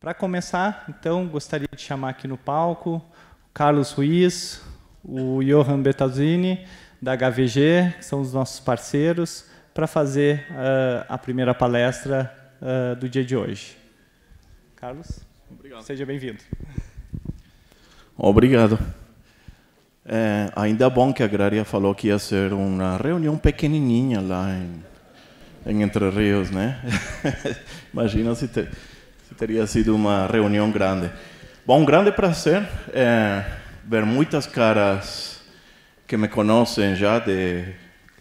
Para começar, então, gostaria de chamar aqui no palco o Carlos Ruiz, o Johan Betazzini, da HVG, que são os nossos parceiros, para fazer uh, a primeira palestra uh, do dia de hoje. Carlos, Obrigado. seja bem-vindo. Obrigado. É, ainda bom que a Agrária falou que ia ser uma reunião pequenininha lá em, em Entre Rios, né? Imagina se... Te Teria sido uma reunião grande. Bom, um grande prazer é, ver muitas caras que me conhecem já de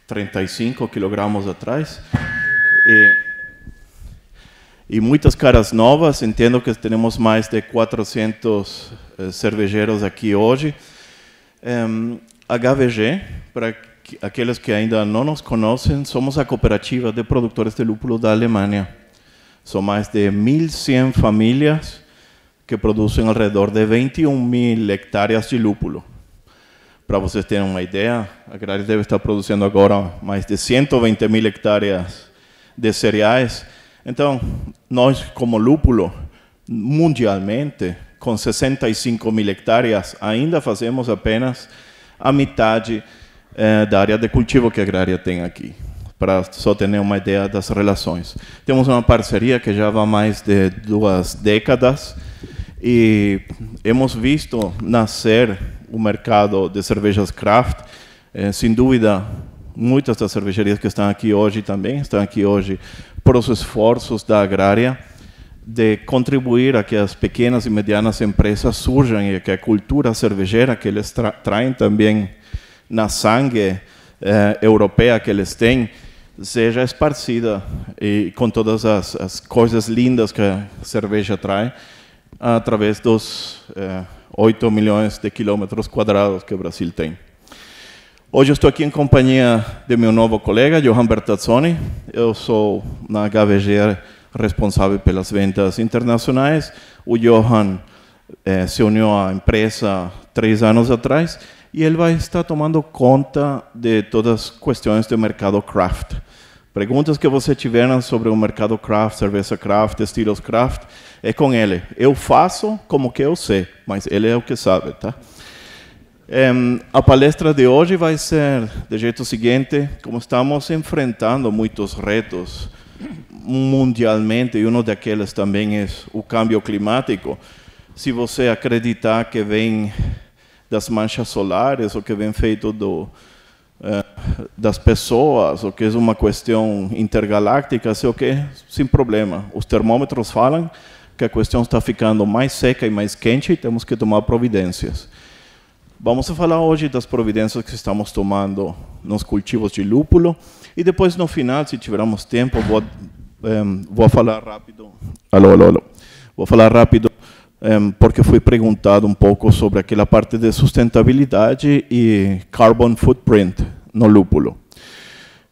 35 quilogramos atrás. E, e muitas caras novas. Entendo que temos mais de 400 eh, cervejeiros aqui hoje. Um, HVG, para aqueles que ainda não nos conhecem, somos a cooperativa de produtores de lúpulo da Alemanha. São mais de 1.100 famílias que producem alrededor de 21 mil hectares de lúpulo. Para vocês terem uma ideia, a Agraria deve estar produzindo agora mais de 120 mil hectares de cereais. Então, nós, como lúpulo, mundialmente, com 65 mil hectares, ainda fazemos apenas a metade eh, da área de cultivo que a Agrária tem aqui para só terem uma ideia das relações. Temos uma parceria que já vai mais de duas décadas e hemos visto nascer o mercado de cervejas craft. Eh, sem dúvida, muitas das cervejarias que estão aqui hoje também estão aqui hoje por os esforços da agrária de contribuir a que as pequenas e medianas empresas surjam e que a cultura cervejeira que eles tra traem também na sangue eh, europeia que eles têm seja esparcida e com todas as, as coisas lindas que a cerveja traz através dos eh, 8 milhões de quilômetros quadrados que o Brasil tem. Hoje estou aqui em companhia de meu novo colega, Johan Bertazzoni. Eu sou, na HVG, responsável pelas vendas internacionais. O Johan eh, se uniu à empresa três anos atrás e ele vai estar tomando conta de todas as questões do mercado craft. Perguntas que você tiver né, sobre o mercado craft, cerveja craft, estilos craft, é com ele. Eu faço como que eu sei, mas ele é o que sabe, tá? Um, a palestra de hoje vai ser do jeito seguinte: como estamos enfrentando muitos retos mundialmente, e um daqueles também é o cambio climático. Se você acreditar que vem das manchas solares ou que vem feito do, eh, das pessoas, ou que é uma questão intergaláctica, sei o que, sem problema. Os termômetros falam que a questão está ficando mais seca e mais quente e temos que tomar providências. Vamos falar hoje das providências que estamos tomando nos cultivos de lúpulo e depois no final, se tivermos tempo, vou, um, eh, vou falar rápido. Alô, alô, alô. Vou falar rápido porque fui perguntado um pouco sobre aquela parte de sustentabilidade e carbon footprint no lúpulo.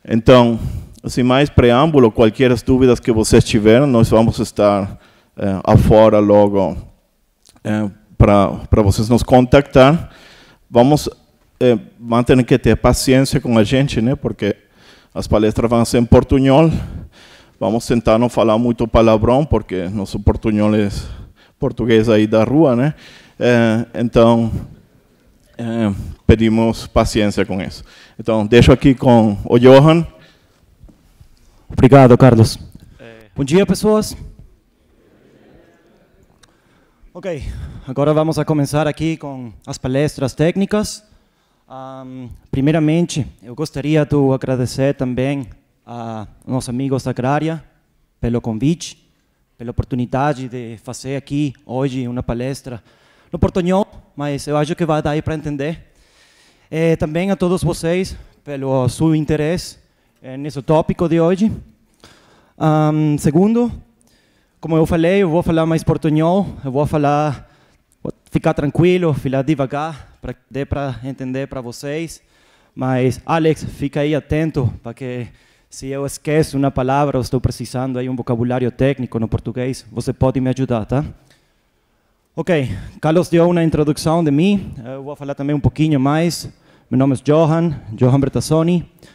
Então, sem assim, mais preâmbulo, qualquer dúvidas que vocês tiverem, nós vamos estar é, afora logo é, eh, para vocês nos contactar. Vamos é, manter que ter paciência com a gente, né, porque as palestras vão ser em portunhol. Vamos tentar não falar muito palavrão, porque nosso portunhol é português aí da rua, né? Eh, então, eh, pedimos paciência com isso. Então, deixo aqui com o Johan. Obrigado, Carlos. Eh. Bom dia, pessoas. Ok, agora vamos a começar aqui com as palestras técnicas. Um, primeiramente, eu gostaria de agradecer também a nossos amigos da Agrária pelo convite pela oportunidade de fazer aqui hoje uma palestra. Não portunhol, mas eu acho que vai dar para entender. É, também a todos vocês pelo seu interesse é, nesse tópico de hoje. Um, segundo, como eu falei, eu vou falar mais portunhol, eu vou falar, vou ficar tranquilo, falar devagar, para dar para entender para vocês. Mas, Alex, fica aí atento para que se eu esqueço uma palavra ou estou precisando aí um vocabulário técnico no português, você pode me ajudar, tá? Ok, Carlos deu uma introdução de mim, eu vou falar também um pouquinho mais. Meu nome é Johan, Johan Bertasoni. Um,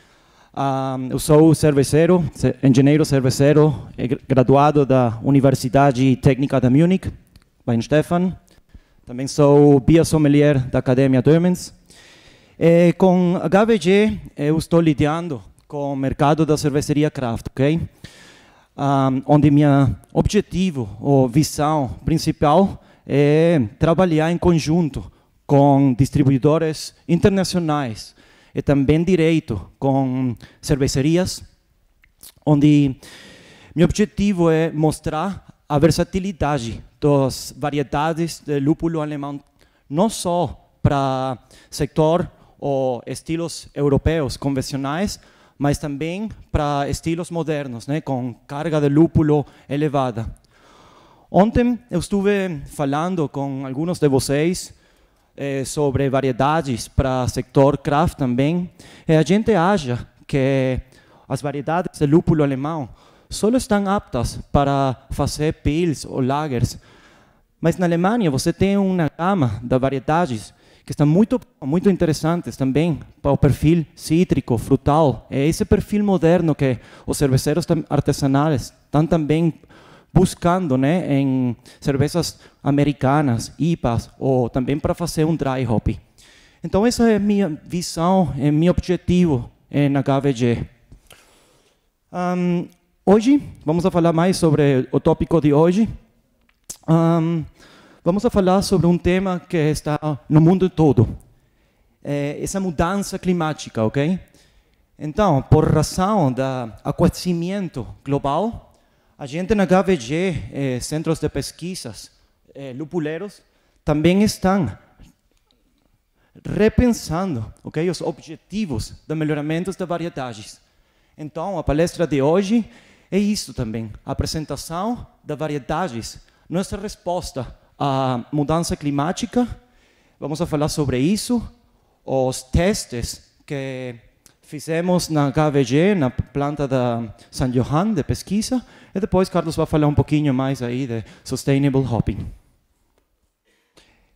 ah, eu sou cerveceiro, engenheiro cerveceiro, graduado da Universidade Técnica de Múnich, Weinstefan. Também sou biosommelier da Academia Dömens. com HVG, eu estou lidando com o mercado da cerveceria craft, ok? Um, onde minha objetivo ou visão principal é trabalhar em conjunto com distribuidores internacionais e é também direito com cervecerias, onde meu objetivo é mostrar a versatilidade das variedades de lúpulo alemão, não só para setor ou estilos europeus convencionais, mas também para estilos modernos, né, com carga de lúpulo elevada. Ontem eu estive falando com alguns de vocês eh, sobre variedades para setor craft também, e a gente acha que as variedades de lúpulo alemão só estão aptas para fazer pils ou lagers, mas na Alemanha você tem uma gama de variedades que estão muito, muito interessantes também para o perfil cítrico, frutal. É esse perfil moderno que os cerveceiros artesanais estão também buscando né, em cervejas americanas, IPAs, ou também para fazer um dry hop. Então, essa é minha visão, é meu objetivo na HVG. Um, hoje, vamos falar mais sobre o tópico de hoje. Um, Vamos a falar sobre um tema que está no mundo todo. É eh, essa mudança climática, ok? Então, por razão do aquecimento global, a gente na HVG, eh, centros de pesquisas eh, lupuleiros, também estão repensando okay, os objetivos de melhoramentos de variedades. Então, a palestra de hoje é isso também, a apresentação de variedades, nossa resposta a mudança climática, vamos a falar sobre isso, os testes que fizemos na KVG, na planta da San Johan de pesquisa, e depois Carlos vai falar um pouquinho mais aí de Sustainable Hopping.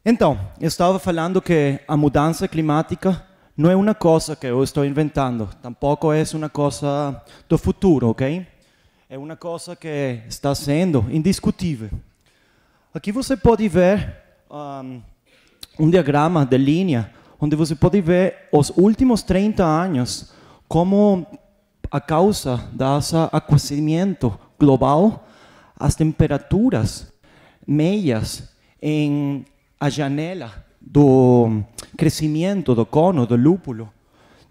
Então, eu estava falando que a mudança climática não é uma coisa que eu estou inventando, tampouco é uma coisa do futuro, ok? É uma coisa que está sendo indiscutível. Aqui você pode ver um, um diagrama de linha, onde você pode ver os últimos 30 anos como a causa desse aquecimento global, as temperaturas meias em a janela do crescimento do cono, do lúpulo,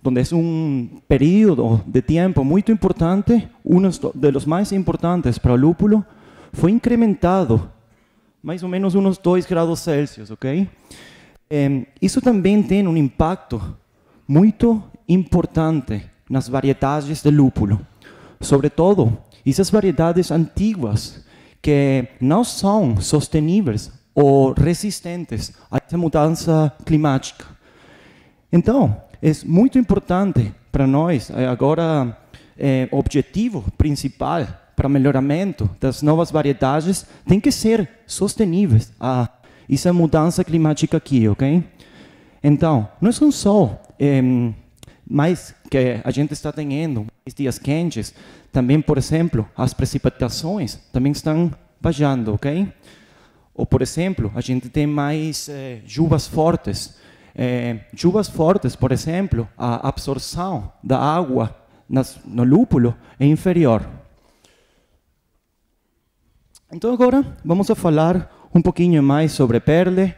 onde é um período de tempo muito importante, um dos mais importantes para o lúpulo, foi incrementado mais ou menos uns 2 graus Celsius, ok? É, isso também tem um impacto muito importante nas variedades de lúpulo. Sobretudo, essas variedades antigas que não são sosteníveis ou resistentes a essa mudança climática. Então, é muito importante para nós, eh, agora, é, o objetivo principal para melhoramento das novas variedades tem que ser sustentáveis. Ah, isso é mudança climática aqui, ok? Então, não é só é, eh, mais que a gente está tendo dias quentes, também, por exemplo, as precipitações também estão baixando, ok? Ou, por exemplo, a gente tem mais é, chuvas fortes. É, chuvas fortes, por exemplo, a absorção da água nas, no lúpulo é inferior, então agora vamos a falar um pouquinho mais sobre perle.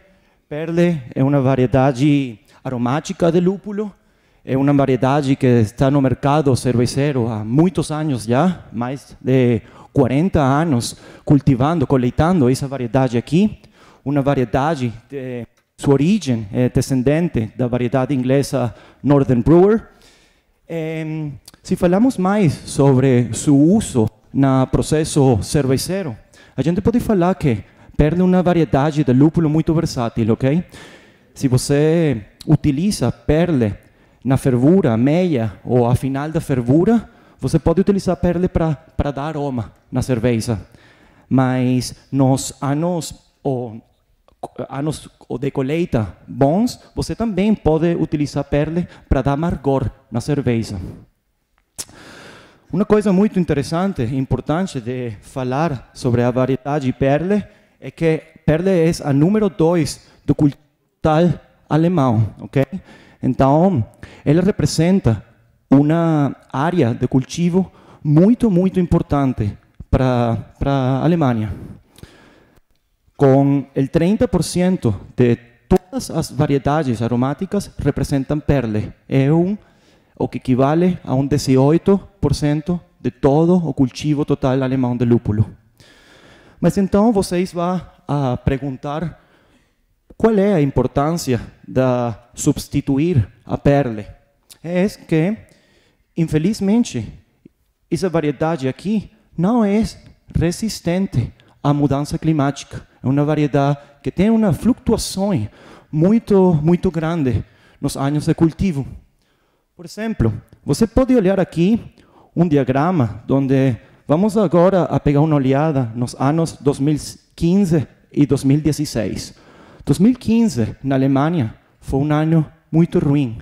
Perle é uma variedade aromática de lúpulo, é uma variedade que está no mercado cervejeiro há muitos anos já, mais de 40 anos cultivando, coletando essa variedade aqui, uma variedade de sua origem é descendente da variedade inglesa Northern Brewer. É, se falamos mais sobre seu uso no processo cervejeiro, a gente pode falar que perde uma variedade de lúpulo muito versátil, ok? Se você utiliza perle na fervura, meia ou a final da fervura, você pode utilizar perle para dar aroma na cerveja. Mas nos anos ou anos de colheita bons, você também pode utilizar perle para dar amargor na cerveja. Uma coisa muito interessante e importante de falar sobre a variedade Perle é que Perle é a número 2 do cultivo alemão, ok? Então, ela representa uma área de cultivo muito, muito importante para a Alemanha. Com o 30% de todas as variedades aromáticas representam Perle. É um o que equivale a um 18% de todo o cultivo total alemão de lúpulo. Mas então vocês vão a perguntar qual é a importância de substituir a perle. É que, infelizmente, essa variedade aqui não é resistente à mudança climática. É uma variedade que tem uma flutuação muito, muito grande nos anos de cultivo. Por exemplo, você pode olhar aqui um diagrama onde vamos agora a pegar uma olhada nos anos 2015 e 2016. 2015, na Alemanha, foi um ano muito ruim.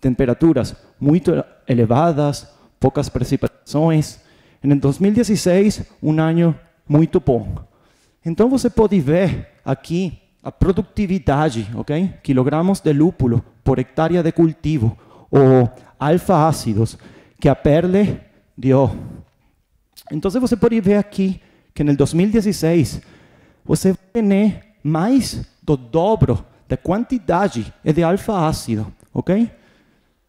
Temperaturas muito elevadas, poucas precipitações. Em 2016, um ano muito bom. Então você pode ver aqui a produtividade, ok? Quilogramas de lúpulo por hectare de cultivo ou alfa-ácidos que a Perle deu. Então você pode ver aqui que no 2016 você vai mais do dobro da quantidade de alfa-ácido, ok?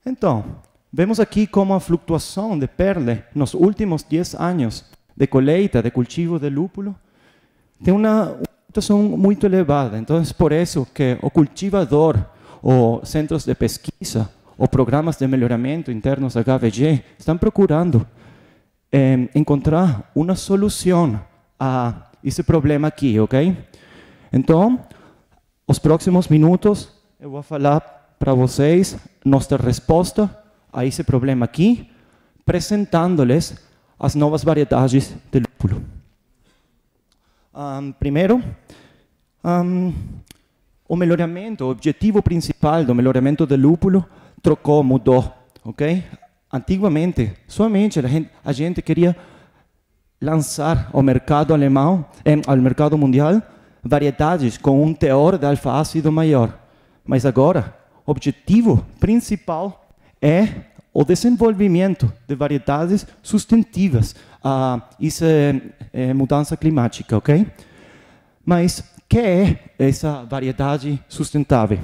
Então, vemos aqui como a flutuação de Perle nos últimos 10 anos de colheita, de cultivo de lúpulo, tem uma flutuação muito elevada. Então, por isso que o cultivador ou centros de pesquisa ou programas de melhoramento internos HVG estão procurando é, encontrar uma solução a esse problema aqui, ok? Então, os próximos minutos eu vou falar para vocês nossa resposta a esse problema aqui, apresentando-lhes as novas variedades de lúpulo. Um, primeiro, um, o melhoramento, o objetivo principal do melhoramento de lúpulo trocou, mudou, ok? Antigamente, somente a gente, a gente queria lançar ao mercado alemão, ao mercado mundial, variedades com um teor de alfa-ácido maior. Mas agora, o objetivo principal é o desenvolvimento de variedades sustentivas. a essa eh, mudança climática, ok? Mas que é essa variedade sustentável?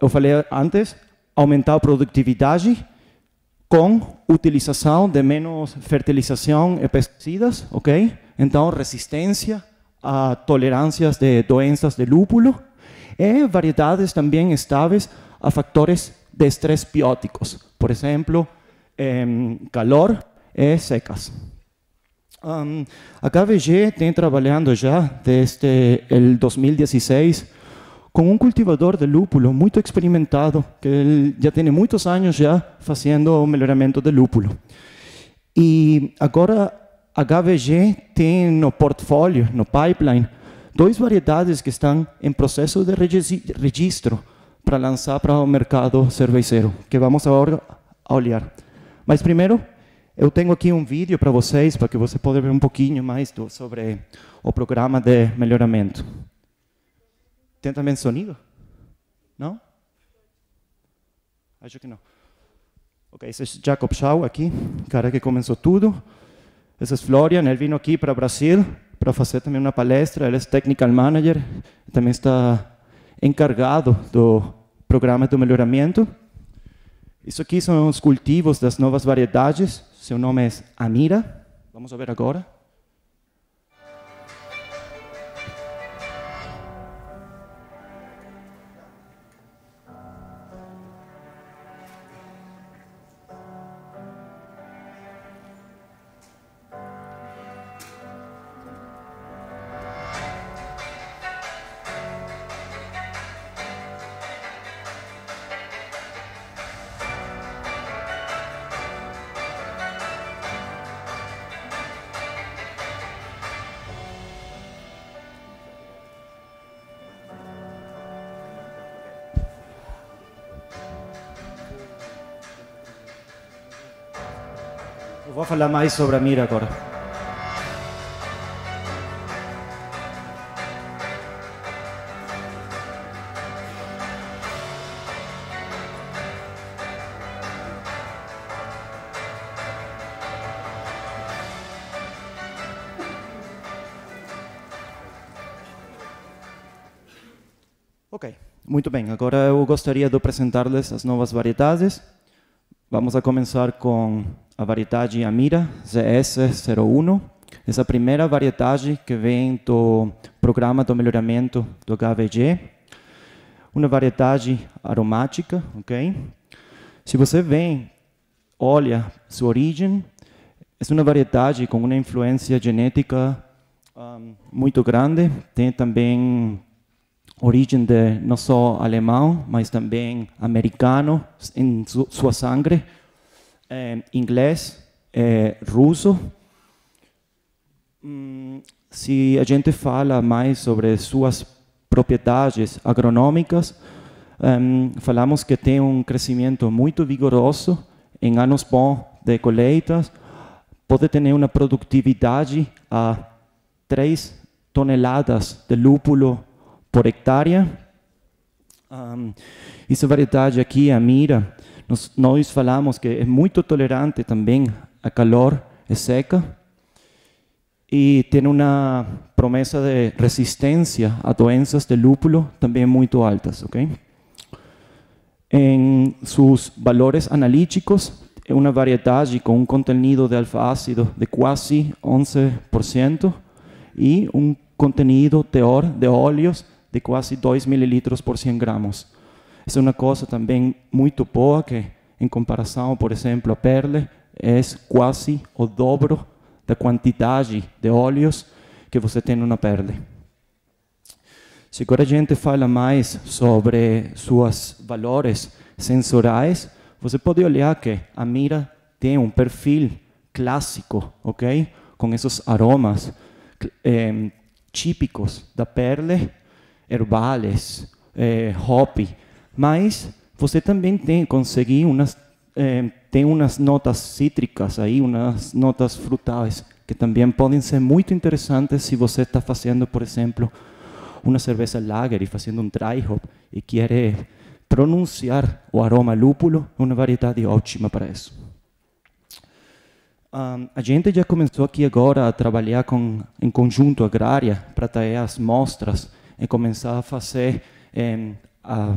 eu falei antes, aumentar productividad con utilización utilización de menos fertilización e pesticidas, ok? Então, resistencia a tolerancias de doenças de lúpulo e variedades también estables a factores de estrés bióticos, por ejemplo, em calor e secas. Um, a KVG tem trabalhando já desde el 2016 con un cultivador de lúpulo muy experimentado, que él ya tiene muchos años ya haciendo melhoramiento de lúpulo. Y ahora HVG tem no portfólio, no pipeline, duas variedades que estão em processo de registro para lançar para o mercado cervejeiro, que vamos agora olhar. Mas primeiro, eu tenho aqui um vídeo para vocês, para que você possa ver um pouquinho mais do, sobre o programa de melhoramento. Tem também sonido? Não? Acho que não. Ok, esse é Jacob Shaw aqui, cara que começou tudo. Esse é Florian, né? ele vino aqui para o Brasil para fazer também uma palestra. Ele é technical manager, também está encarregado do programa de melhoramento. Isso aqui são os cultivos das novas variedades. Seu nome é Amira. Vamos ver agora. falar mais sobre a mira agora. Ok, muito bem. Agora eu gostaria de apresentar-lhes as novas variedades. Vamos a começar com a variedade Amira ZS01. Essa primeira variedade que vem do programa do melhoramento do HVG. Uma variedade aromática, ok? Se você vem, olha sua origem, é uma variedade com uma influência genética um, muito grande. Tem também origem de não só alemão, mas também americano em sua sangue é, inglês, é, russo. Hum, se a gente fala mais sobre suas propriedades agronômicas, um, falamos que tem um crescimento muito vigoroso em anos bons de colheitas, pode ter uma produtividade a 3 toneladas de lúpulo por hectare. Um, essa é variedade aqui, a mira, nós, nós falamos que é muito tolerante também a calor e é seca e tem uma promessa de resistência a doenças de lúpulo também muito altas, ok? Em seus valores analíticos, é uma variedade com um contenido de alfa-ácido de quase 11% e um contenido teor de óleos de quase 2 ml por 100 gramas é uma coisa também muito boa que, em comparação, por exemplo, a Perle, é quase o dobro da quantidade de óleos que você tem na Perle. Se agora a gente fala mais sobre seus valores sensorais, você pode olhar que a mira tem um perfil clássico, ok? Com esses aromas eh, típicos da perle, herbales, eh, hopi, mas você também tem conseguir umas eh, tem umas notas cítricas aí, umas notas frutais que também podem ser muito interessantes se você está fazendo, por exemplo, uma cerveja lager e fazendo um dry hop e quer pronunciar o aroma lúpulo, é uma variedade ótima para isso. Um, a gente já começou aqui agora a trabalhar com, em conjunto agrária para trazer as mostras e começar a fazer eh, a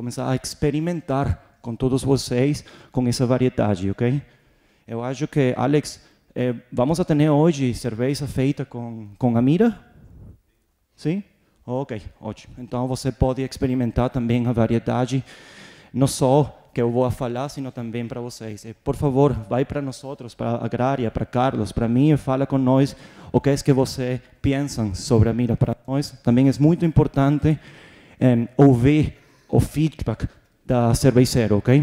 começar a experimentar com todos vocês com essa variedade, ok? Eu acho que, Alex, eh, vamos a ter hoje cerveja feita com, com amira? Sim? Ok, ótimo. Então você pode experimentar também a variedade, não só que eu vou a falar, sino também para vocês. E, eh, por favor, vai para nós outros, para a Agrária, para Carlos, para mim, e fala com nós o que é que você pensam sobre a mira para nós. Também é muito importante eh, ouvir o feedback da cervejeira, ok?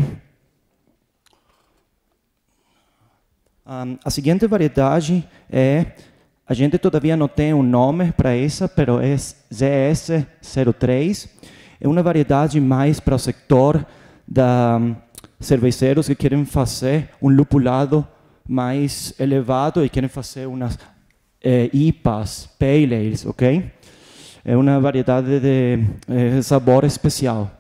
Um, a seguinte variedade é, a gente todavia não tem um nome para essa, pero é ZS03. É uma variedade mais para o setor da um, que querem fazer um lupulado mais elevado e querem fazer umas eh, é, IPAs, pale ales, ok? É uma variedade de eh, sabor especial.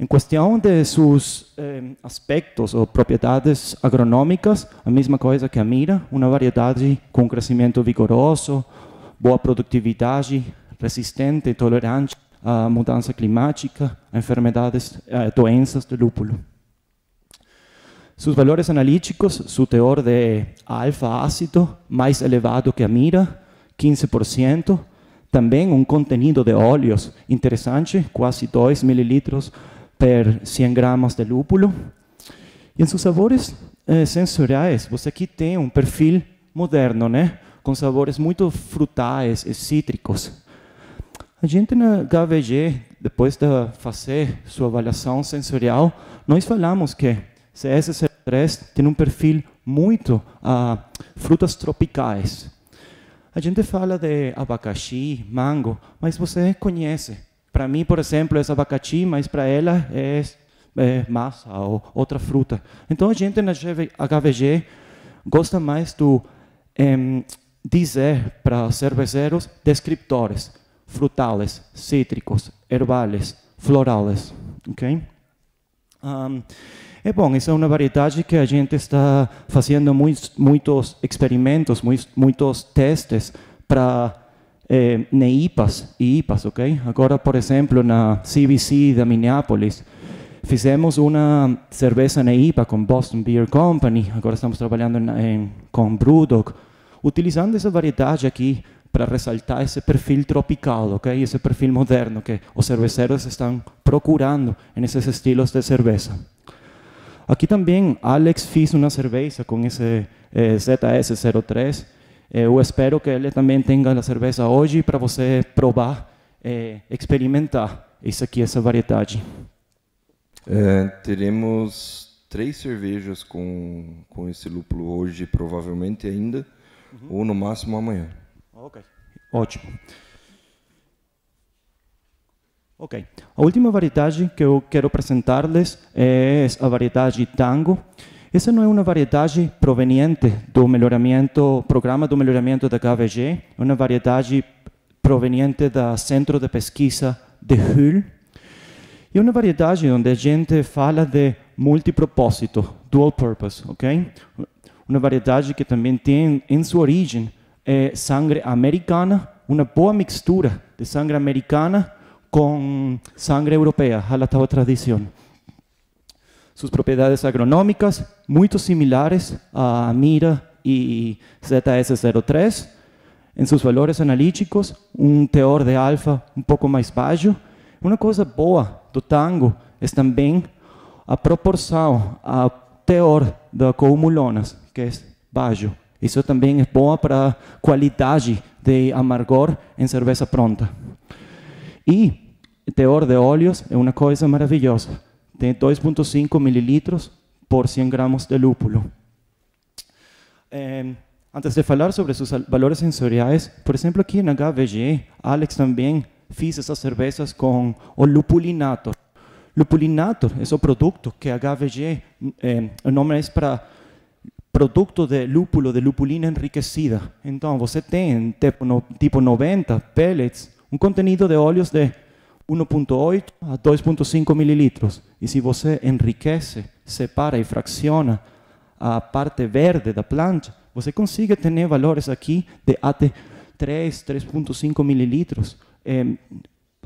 Em questão de seus eh, aspectos ou propriedades agronômicas, a mesma coisa que a mira, uma variedade com crescimento vigoroso, boa produtividade, resistente, e tolerante à mudança climática, a enfermidades, e eh, doenças do lúpulo. Seus valores analíticos, seu teor de alfa-ácido mais elevado que a mira, 15%, também um contenido de óleos interessante, quase 2 mililitros per 100 gramas de lúpulo. E em seus sabores eh, sensoriais, você aqui tem um perfil moderno, né? com sabores muito frutais e cítricos. A gente na HVG, depois de fazer sua avaliação sensorial, nós falamos que csc 3 tem um perfil muito a uh, frutas tropicais. A gente fala de abacaxi, mango, mas você conhece para mim, por exemplo, é abacaxi, mas para ela é, é, eh, massa ou outra fruta. Então a gente na HVG gosta mais do é, dizer para cervejeiros descriptores frutales, cítricos, herbales, florais, ok? Um, é bom, essa é uma variedade que a gente está fazendo muitos, muitos experimentos, muitos, muitos testes para Eh, NEIPAS y IPAS, ok? Ahora, por en na CBC de Minneapolis, fizemos una cerveza NEIPA con Boston Beer Company, Ahora estamos trabajando con Brudoc, utilizando esa variedad aquí... para resaltar ese perfil tropical, ok? Ese perfil moderno que los cerveceros están procurando ...en esos estilos de cerveza. Aquí también Alex hizo una cerveza con ese eh, ZS03, Eu eh, espero que ele também tenha a cerveja hoje para você provar, é, eh, experimentar isso aqui, essa variedade. Eh, é, teremos três cervejas com, com esse lúpulo hoje, provavelmente ainda, uhum. ou no máximo amanhã. Ok, ótimo. Ok, a última variedade que eu quero apresentar-lhes é a variedade Tango. Essa não é uma variedade proveniente do melhoramento, programa do melhoramento da KVG, é uma variedade proveniente do Centro de Pesquisa de Hull. E é uma variedade onde a gente fala de multipropósito, dual purpose, ok? Uma variedade que também tem em sua origem é sangue americana, uma boa mistura de sangue americana com sangue europeia, a la tradição. Tá Sus propiedades agronómicas, muito similares a Mira e ZS03. Em seus valores analíticos, um teor de alfa um pouco mais baixo. Uma coisa boa do tango é também a proporção ao teor da coumulonas, que é baixo. Isso também é bom para a qualidade de amargor em cerveja pronta. E teor de óleos é uma coisa maravilhosa de 2,5 mililitros por 100 gramas de lúpulo. antes de falar sobre seus valores sensoriais, por exemplo, aqui na HVG, Alex também fez essas cervejas com o lupulinator. Lupulinator é o produto que a HVG, é, o nome é para produto de lúpulo, de lupulina enriquecida. Então, você tem, tipo, tipo 90 pellets, um contenido de óleos de 1,8 a 2,5 mililitros. E se você enriquece, separa e fraciona a parte verde da planta, você consegue ter valores aqui de até 3, 3,5 mililitros eh,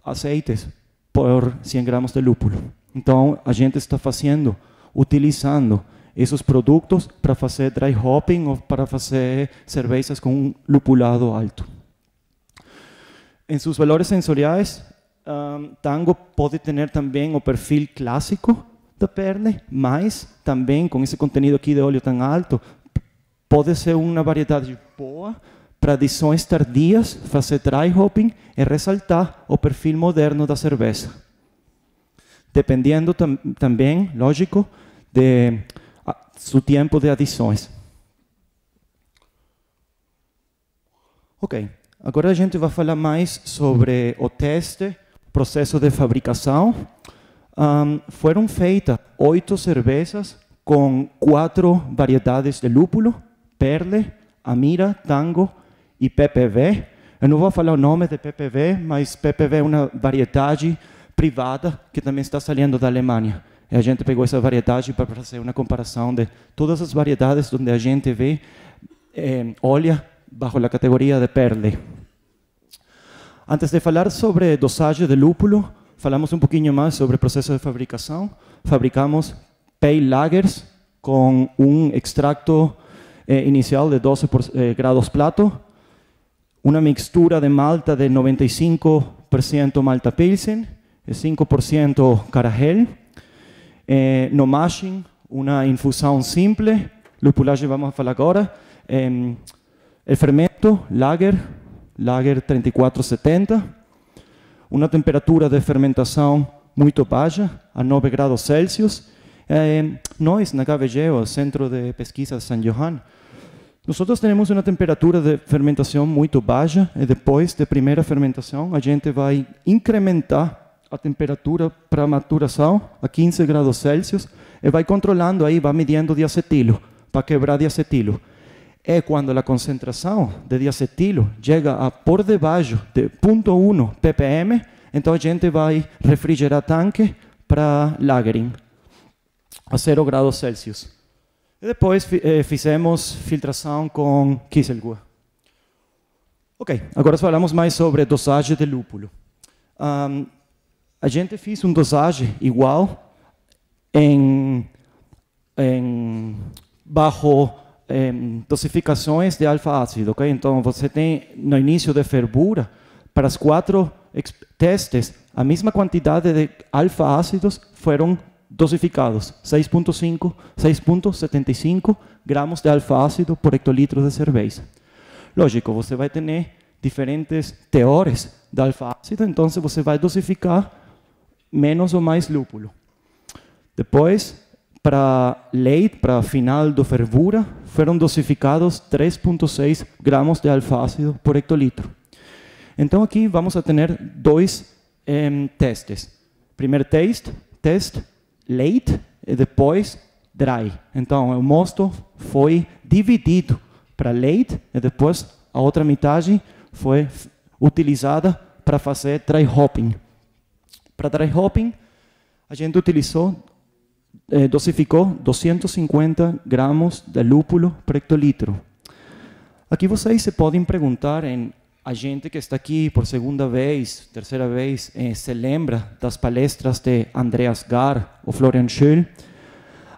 aceites por 100 gramas de lúpulo. Então, a gente está fazendo, utilizando esses produtos para fazer dry hopping ou para fazer cervejas com um lupulado alto. Em seus valores sensoriais, um, tango pode ter também o perfil clássico da perna, mas também com esse contenido aqui de óleo tão alto, pode ser uma variedade boa para adições tardias, fazer dry hopping e ressaltar o perfil moderno da cerveja. Dependendo tam também, lógico, de, ah, seu do tempo de adições. Ok, agora a gente vai falar mais sobre o teste processo de fabricação, um, foram feitas oito cervejas com quatro variedades de lúpulo, Perle, Amira, Tango e PPV. Eu não vou falar o nome de PPV, mas PPV é uma variedade privada que também está saindo da Alemanha. E a gente pegou essa variedade para fazer uma comparação de todas as variedades onde a gente vê, eh, olha, bajo a categoria de Perle. Antes de hablar sobre dosaje de lúpulo, hablamos un poquito más sobre proceso de fabricación. Fabricamos pale lagers con un extracto eh, inicial de 12 eh, grados plato, una mixtura de malta de 95% malta pilsen, 5% carajel, eh, no mashing, una infusión simple, lupulaje vamos a hablar ahora, em, el fermento, lager, Lager 3470, uma temperatura de fermentação muito baixa, a 9 graus Celsius. Eh, nós, na o Centro de Pesquisa San Johan, nós temos uma temperatura de fermentação muito baixa e depois da primeira fermentação a gente vai incrementar a temperatura para maturação a 15 graus Celsius e vai controlando aí, vai medindo diacetilo, para quebrar diacetilo é quando a concentração de diacetilo chega a por debaixo de 0.1 ppm, então a gente vai refrigerar tanque para lagering a 0 graus Celsius. E depois eh, fizemos filtração com Kieselguhr. Ok, agora falamos mais sobre dosagem de lúpulo. Um, a gente fez uma dosagem igual em, em barro é, dosificações de alfa-ácido, ok? Então, você tem no início de fervura, para os quatro testes, a mesma quantidade de alfa-ácidos foram dosificados, 6.5, 6.75 gramas de alfa-ácido por hectolitro de cerveja. Lógico, você vai ter diferentes teores de alfa-ácido, então você vai dosificar menos ou mais lúpulo. Depois, para leite, para final do fervura, foram dosificados 3,6 gramas de alfácido por hectolitro. Então aqui vamos a ter dois testes. Primeiro taste, test late e depois dry. Então o mosto foi dividido para late e depois a outra metade foi utilizada para fazer dry hopping. Para dry hopping, a gente utilizou eh, dosificou 250 gramas de lúpulo por hectolitro. Aqui vocês se podem perguntar em a gente que está aqui por segunda vez, terceira vez, eh, se lembra das palestras de Andreas Gar ou Florian Schöll.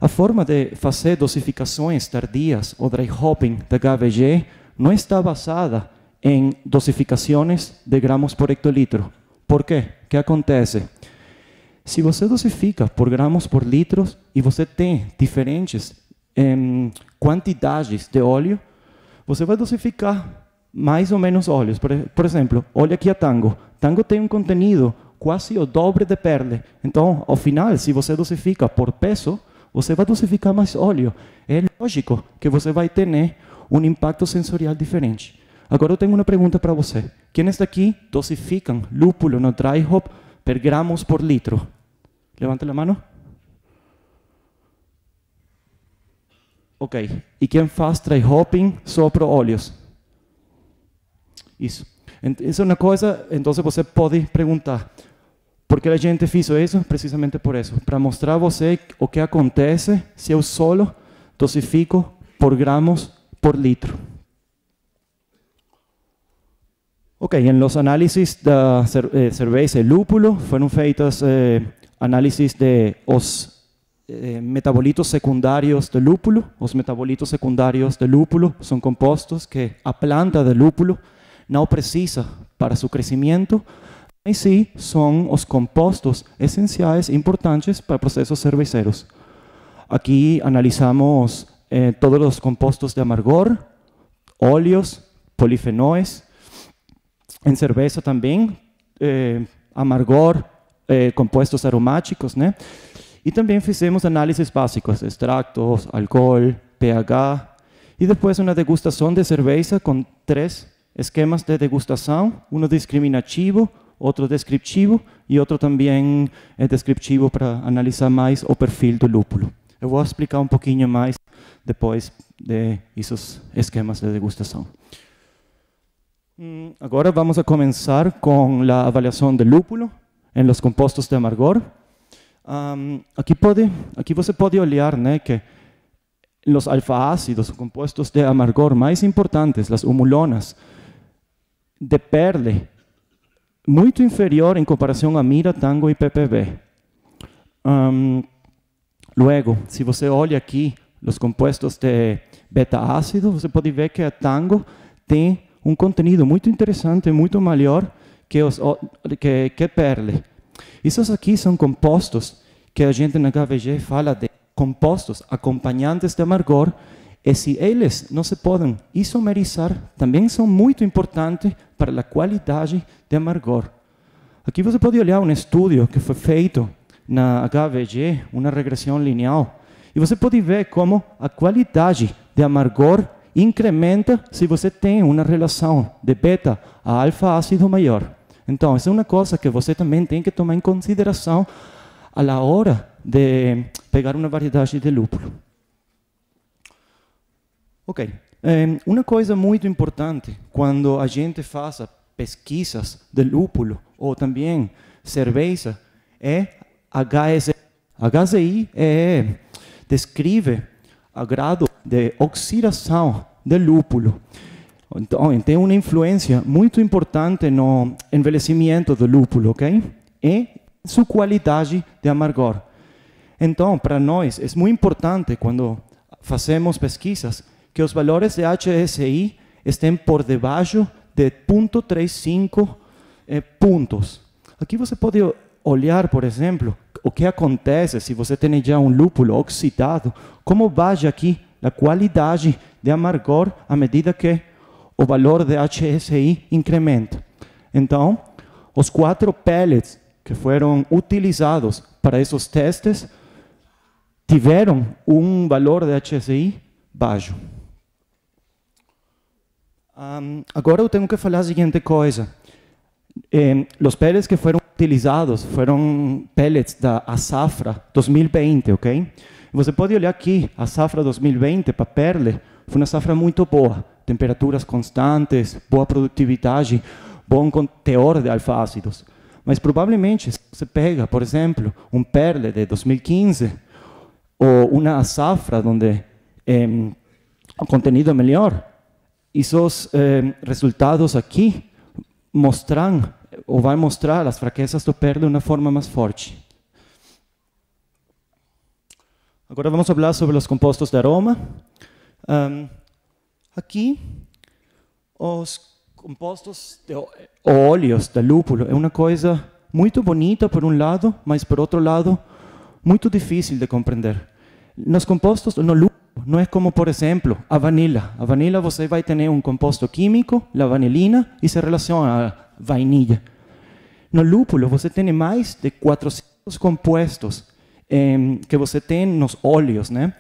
A forma de fazer dosificações tardias ou dry hopping da HVG não está basada em dosificações de gramas por hectolitro. Por quê? O que acontece? Se você dosifica por gramas por litros e você tem diferentes em, quantidades de óleo, você vai dosificar mais ou menos óleos. Por, por exemplo, olha aqui a tango. Tango tem um contenido quase o dobro de perle. Então, ao final, se você dosifica por peso, você vai dosificar mais óleo. É lógico que você vai ter né, um impacto sensorial diferente. Agora eu tenho uma pergunta para você. Quem está aqui dosificam lúpulo no dry hop per gramas por litro? Levante la mano. Ok. ¿Y quién fast tray hopping sopro óleos? Eso. Es una cosa, entonces, ¿vos você preguntar por qué la gente hizo eso? Precisamente por eso. para mostrar a eh, o que acontece si yo solo dosifico por gramos por litro. Ok, En los análisis de eh, cerveza y lúpulo fueron feitas eh, análisis de os eh, metabolitos secundarios do lúpulo. Os metabolitos secundários do lúpulo são compostos que a planta de lúpulo não precisa para seu crescimento, mas sim são os compostos essenciais importantes para processos cerveceros. Aqui analisamos eh, todos os compostos de amargor, óleos, polifenóis, em cerveja também, eh, amargor, eh, compostos aromáticos, né? E também fizemos análises básicas, extratos, álcool, pH, e depois uma degustação de cerveja com três esquemas de degustação, um discriminativo, outro descriptivo e outro também é eh, descriptivo para analisar mais o perfil do lúpulo. Eu vou explicar um pouquinho mais depois de esses esquemas de degustação. Mm, agora vamos a começar com a avaliação do lúpulo em los compostos de amargor. Um, aqui, pode, aqui você pode olhar né, que os alfa-ácidos, compostos de amargor mais importantes, as humulonas, de perle, muito inferior em comparação a mira, tango e PPB. Um, luego, se você olha aqui os compostos de beta-ácido, você pode ver que a tango tem um contenido muito interessante, muito maior que, os, que, que perle. Isso aqui são compostos que a gente na HVG fala de compostos acompanhantes de amargor, e se eles não se podem isomerizar, também são muito importantes para a qualidade de amargor. Aqui você pode olhar um estudo que foi feito na HVG, uma regressão linear, e você pode ver como a qualidade de amargor incrementa se você tem uma relação de beta a alfa ácido maior. Então, essa é uma coisa que você também tem que tomar em consideração à hora de pegar uma variedade de lúpulo. Ok. uma coisa muito importante quando a gente faz pesquisas de lúpulo ou também cerveja é HSI. HSI é, descreve a grado de oxidação do lúpulo. Então, oh, tem uma influência muito importante no envelhecimento do lúpulo, ok? E sua qualidade de amargor. Então, para nós, é muito importante quando fazemos pesquisas que os valores de HSI estejam por debaixo de 0.35 eh, pontos. Aqui você pode olhar, por exemplo, o que acontece se você tem já um lúpulo oxidado, como vai aqui a qualidade de amargor à medida que o valor de HSI incrementa. Então, os quatro pellets que foram utilizados para esses testes tiveram um valor de HSI baixo. Um, agora eu tenho que falar a seguinte coisa. Eh, os pellets que foram utilizados foram pellets da asafra 2020, ok? Você pode olhar aqui, a safra 2020 para Perle foi uma safra muito boa. Temperaturas constantes, boa produtividade, bom teor de ácidos Mas provavelmente, se você pega, por exemplo, um Perle de 2015, ou uma safra onde eh, o conteúdo é melhor, esses eh, resultados aqui mostram ou vai mostrar as fraquezas do Perle de uma forma mais forte. Agora vamos falar sobre os compostos de aroma. Um, ehm, aqui, os compostos de óleos da lúpulo é uma coisa muito bonita por um lado, mas por outro lado, muito difícil de compreender. Nos compostos no lúpulo, não é como, por exemplo, a vanila. A vanila você vai ter um composto químico, a vanilina, e se relaciona à vainilha. No lúpulo você tem mais de 400 compostos eh, que você tem nos olhos, né?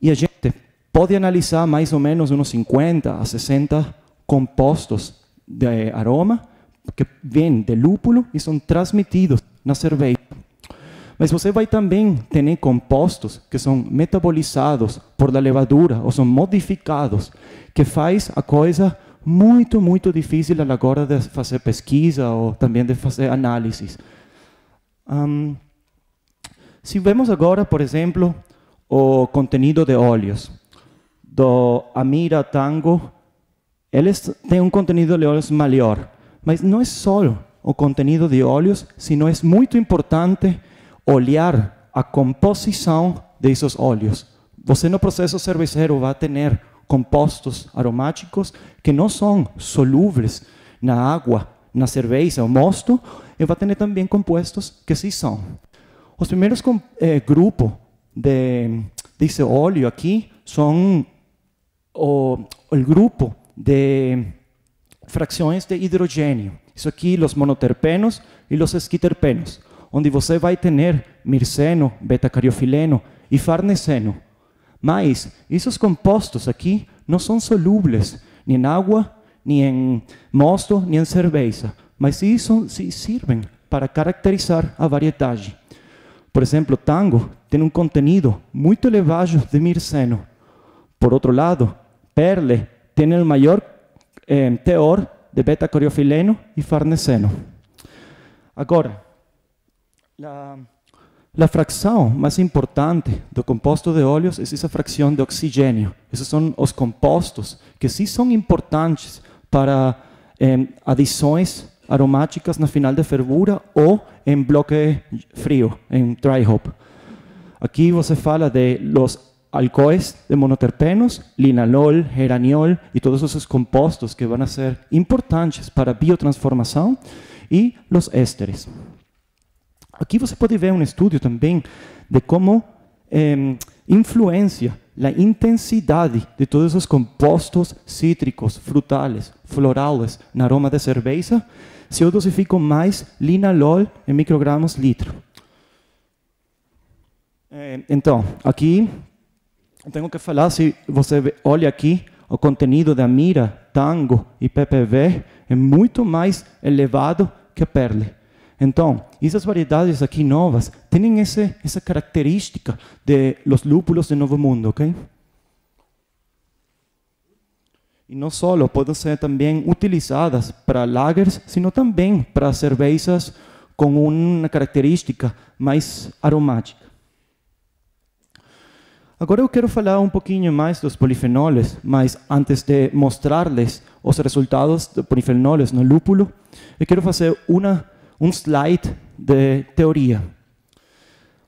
E a gente pode analisar mais ou menos uns 50 a 60 compostos de aroma que vêm de lúpulo e são transmitidos na cerveja. Mas você vai também ter compostos que são metabolizados por da levadura ou são modificados, que faz a coisa muito, muito difícil agora de fazer pesquisa ou também de fazer análises. Um, se vemos agora, por exemplo, o contenido de óleos do Amira Tango, eles têm um contenido de óleos maior, mas não é só o contenido de óleos, sino é muito importante olhar a composição desses óleos. Você no processo cervejeiro vai ter compostos aromáticos que não são solúveis na água, na cerveja, ou mosto, e vai ter também compostos que sim são. Os primeiros é, eh, grupos de, desse óleo aqui são o, o grupo de frações de hidrogênio. Isso aqui, os monoterpenos e os esquiterpenos, onde você vai ter mirceno, beta-cariofileno e farneseno. Mas esses compostos aqui não são solúveis nem em água, nem em mosto, nem em cerveja, mas isso são, sim, servem para caracterizar a variedade. Por exemplo, tango tem um contenido muito elevado de mirceno. Por outro lado, perle tem o maior eh, teor de beta-coriofileno e farneseno. Agora, a, a fração mais importante do composto de óleos é essa fração de oxigênio. Esses são os compostos que sim são importantes para eh, adições aromáticas na final de fervura o en bloque frío en dry hop. Aquí se fala de los alcoholes de monoterpenos, linalol, geraniol y todos esos compostos que van a ser importantes para biotransformación y los ésteres. Aquí você puede ver un estudio también de cómo em, influencia la intensidad de todos esos compostos cítricos, frutales, florales, en aroma de cerveza Se eu dosifico mais linalol em microgramas litro. É, então, aqui tenho que falar, se você olha aqui, o contenido da mira, tango e PPV é muito mais elevado que a perle. Então, essas variedades aqui novas têm esse, essa característica de los lúpulos de Novo Mundo, ok? e não só, podem ser também utilizadas para lagers, sino também para cervejas com uma característica mais aromática. Agora eu quero falar um pouquinho mais dos polifenoles, mas antes de mostrar-lhes os resultados dos polifenoles no lúpulo, eu quero fazer uma, um slide de teoria.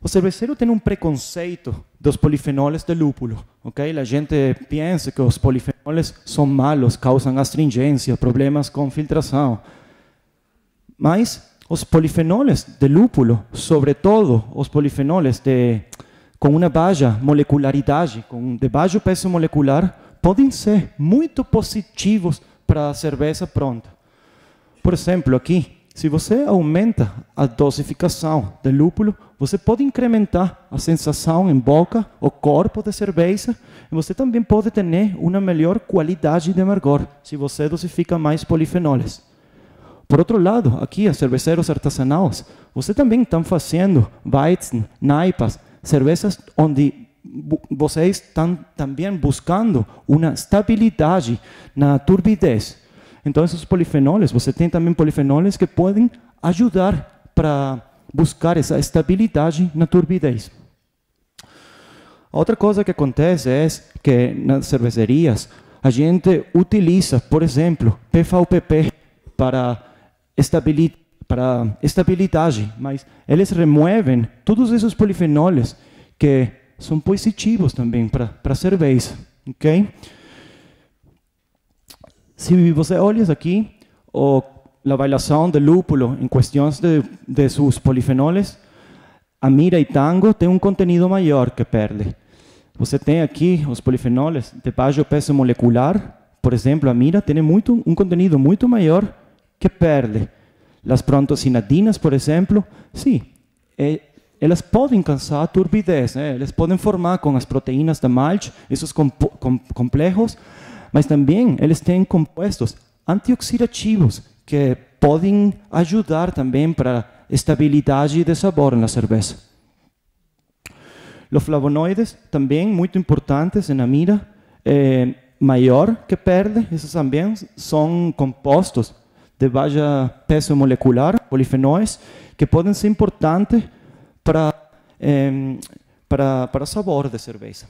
O cerveceiro tem um preconceito dos polifenóis de lúpulo. Okay? A gente pensa que os polifenóis são malos, causam astringência, problemas com filtração. Mas os polifenóis de lúpulo, sobretudo os polifenóis de, com uma baixa molecularidade, com de baixo peso molecular, podem ser muito positivos para a cerveja pronta. Por exemplo, aqui, se você aumenta a dosificação de lúpulo, você pode incrementar a sensação em boca, o corpo da cerveja, e você também pode ter uma melhor qualidade de amargor, se você dosifica mais polifenóis. Por outro lado, aqui, as cerveceiros artesanais, você também estão fazendo Weizen, naipas, cervejas onde vocês estão também buscando uma estabilidade na turbidez. Então, esses polifenóis, você tem também polifenóis que podem ajudar para buscar essa estabilidade na turbidez. outra coisa que acontece é que nas cervejarias a gente utiliza, por exemplo, PVPP para, estabilidade, para estabilidade, mas eles removem todos esses polifenóis que são positivos também para a cerveja, ok? Se você olha aquí o, la avaliação lúpulo en cuestiones de, de polifenoles, amira mira tango tienen un contenido mayor que perde. Usted tiene aquí los polifenoles de bajo peso molecular, por ejemplo, amira mira tem un contenido mucho mayor que perde. Las prontocinadinas por ejemplo, sí, eh, Las pueden podem causar turbidez, né? Eh, elas pueden formar con las proteínas de malch, esos complejos, mas também eles têm compostos antioxidativos que podem ajudar também para estabilidade de sabor na cerveja. Os flavonoides, também muito importantes na mira, é, maior que perde, esses também são compostos de baixa peso molecular, polifenóis, que podem ser importantes para, é, para, para o sabor da cerveja.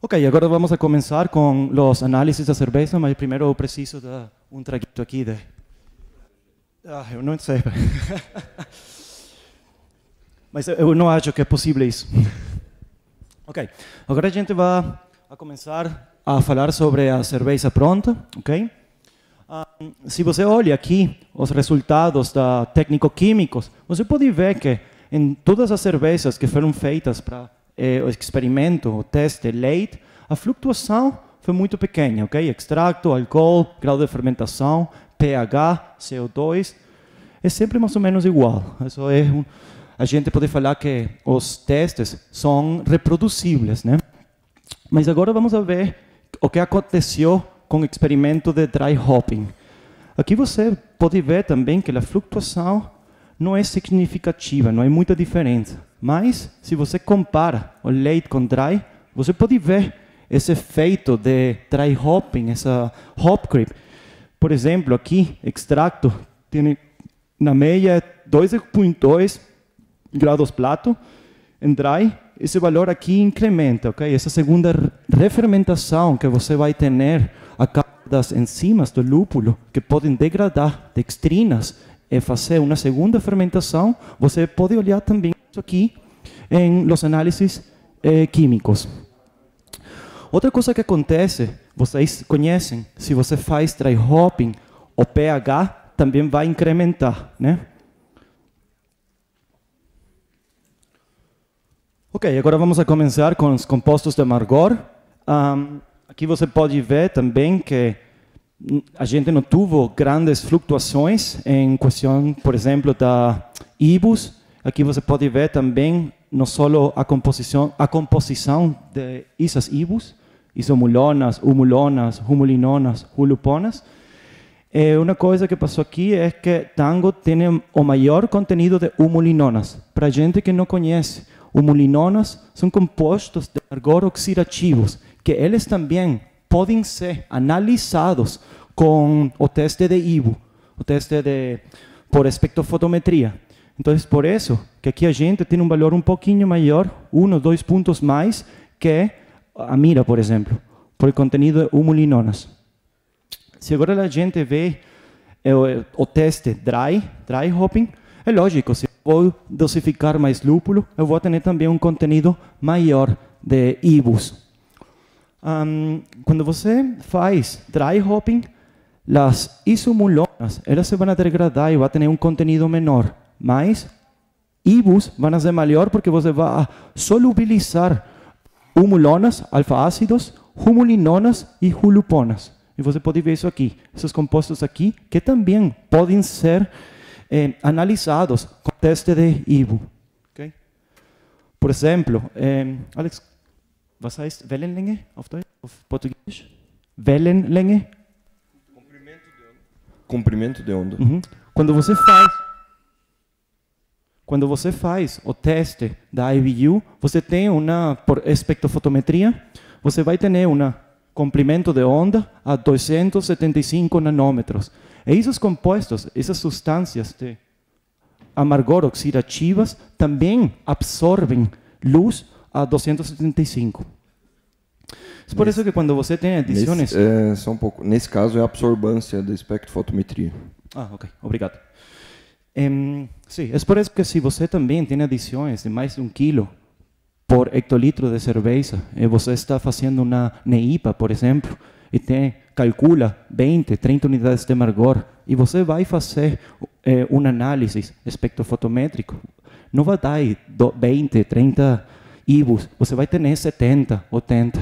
Ok, agora vamos a com os análises da cerveja, cerveza, primeiro eu preciso de um traguito aqui. de... Ah, eu não sei. Mas eu não acho que é possível isso. Ok, agora a gente vai a começar a falar sobre a cerveja pronta, ok? Um, ah, se você olha aqui os resultados da técnico-químicos, você pode ver que em todas as cervejas que foram feitas para eh, o experimento, o teste leite, a flutuação foi muito pequena, ok? Extracto, álcool, grau de fermentação, pH, CO2, é sempre mais ou menos igual. Isso é um, a gente pode falar que os testes são reproduzíveis, né? Mas agora vamos ver o que aconteceu com o experimento de dry hopping. Aqui você pode ver também que a flutuação não é significativa, não é muita diferença. Mas, se você compara o leite com dry, você pode ver esse efeito de dry hopping, essa hop creep. Por exemplo, aqui, extracto, tem na meia 2.2 graus plato, em dry, esse valor aqui incrementa, ok? Essa segunda refermentação que você vai ter a das enzimas do lúpulo que podem degradar dextrinas é fazer uma segunda fermentação, você pode olhar também isso aqui em los análises eh, químicos. Outra coisa que acontece, vocês conhecem, se você faz dry hopping, o pH também vai incrementar, né? Ok, agora vamos a começar com os compostos de amargor. Um, aqui você pode ver também que a gente não teve grandes flutuações em questão, por exemplo, da IBUS. Aqui você pode ver também não só a composição, a composição de essas IBUS, isomulonas, humulonas, humulinonas, huluponas. É uma coisa que passou aqui é que tango tem o maior contenido de humulinonas. Para gente que não conhece, humulinonas são compostos de argor oxidativos, que eles também podem ser analisados com o teste de IBU, o teste de, por espectrofotometria. Então, por isso que aqui a gente tem um valor um pouquinho maior, uns dois pontos mais que a ah, mira, por exemplo, por contenido de humulinonas. Se agora a gente vê eh, o, teste dry, dry hopping, é lógico, se eu dosificar mais lúpulo, eu vou ter também um contenido maior de IBUs, um, quando você faz dry hopping, as isomulonas elas se vão degradar e vai ter um contenido menor, mas IBUs vão ser melhor porque você vai solubilizar humulonas, alfa-ácidos, humulinonas e huluponas. E você pode ver isso aqui, esses compostos aqui, que também podem ser eh, analisados com teste de IBU. Okay? Por exemplo, eh, Alex, was heißt Wellenlänge auf, Deutsch, auf Portugiesisch? Wellenlänge? Comprimento de onda. Comprimento de onda. Uhum. Mm-hmm. Quando você faz quando você faz o teste da IBU, você tem uma por espectrofotometria, você vai ter um comprimento de onda a 275 nanômetros. E esses compostos, essas substâncias de amargor oxidativas, também absorvem luz a 275. É por isso que quando você tem adições... Nesse, é, só um pouco. Nesse caso é a absorbância da espectrofotometria. Ah, ok. Obrigado. Um, sim, é por isso que se você também tem adições de mais de um quilo por hectolitro de cerveja, e eh, você está fazendo uma NEIPA, por exemplo, e tem, calcula 20, 30 unidades de amargor, e você vai fazer é, eh, um análise espectrofotométrico, não vai dar 20, 30 ibus, você vai ter 70, 80.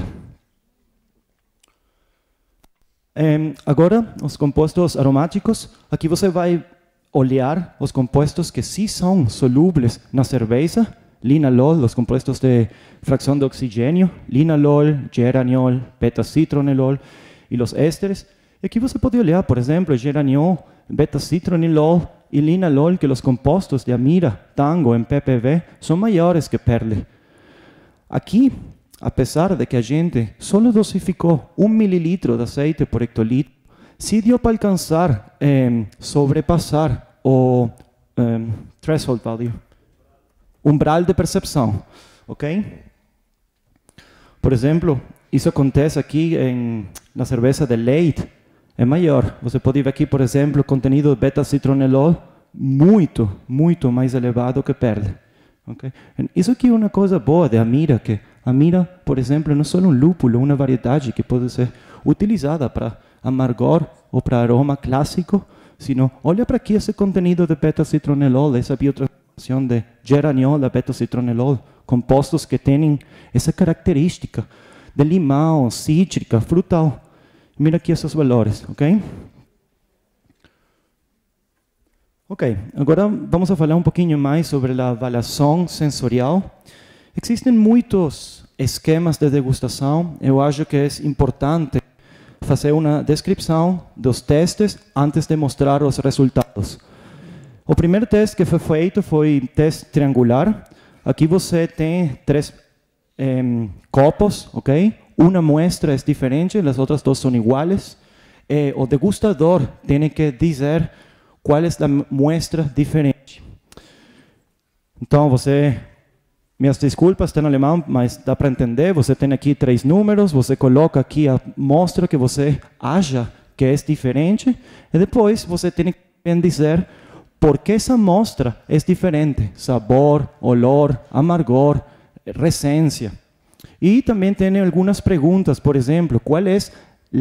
agora, os compostos aromáticos. Aqui você vai olhar os compostos que sim são solúveis na cerveja. Linalol, os compostos de fração de oxigênio. Linalol, geraniol, beta-citronelol e os ésteres. E aqui você pode olhar, por exemplo, geraniol, beta-citronilol e linalol, que os compostos de amira, tango, em PPV, são maiores que perle. Aqui, apesar de que a gente só dosificou um mililitro de azeite por hectolitro, se deu para alcançar, eh, sobrepassar o eh, threshold value, umbral de percepção, ok? Por exemplo, isso acontece aqui em, na cerveja de leite, é maior. Você pode ver aqui, por exemplo, o contenido de beta-citronelol muito, muito mais elevado que perle. Okay? Isso aqui é uma coisa boa da amira, que a amira, por exemplo, não é só um lúpulo, uma variedade que pode ser utilizada para amargor ou para aroma clássico, sino olha para aqui esse contenido de beta-citronelol, essa biotransformação de geraniola, beta-citronelol, compostos que têm essa característica de limão, cítrica, frutal. Mira aqui esses valores, ok? Ok, agora vamos a falar um pouquinho mais sobre a avaliação sensorial. Existem muitos esquemas de degustação. Eu acho que é importante fazer uma descrição dos testes antes de mostrar os resultados. O primeiro teste que foi feito foi um teste triangular. Aqui você tem três copos, ok? Uma muestra é diferente, as outras duas são iguais. É, o degustador tem que dizer qual é a muestra diferente. Então, você, minhas desculpas, está em alemão, mas dá para entender. Você tem aqui três números, você coloca aqui a mostra que você acha que é diferente, e depois você tem que dizer por que essa mostra é diferente. Sabor, olor, amargor, recência. E também tem algumas perguntas, por exemplo, qual é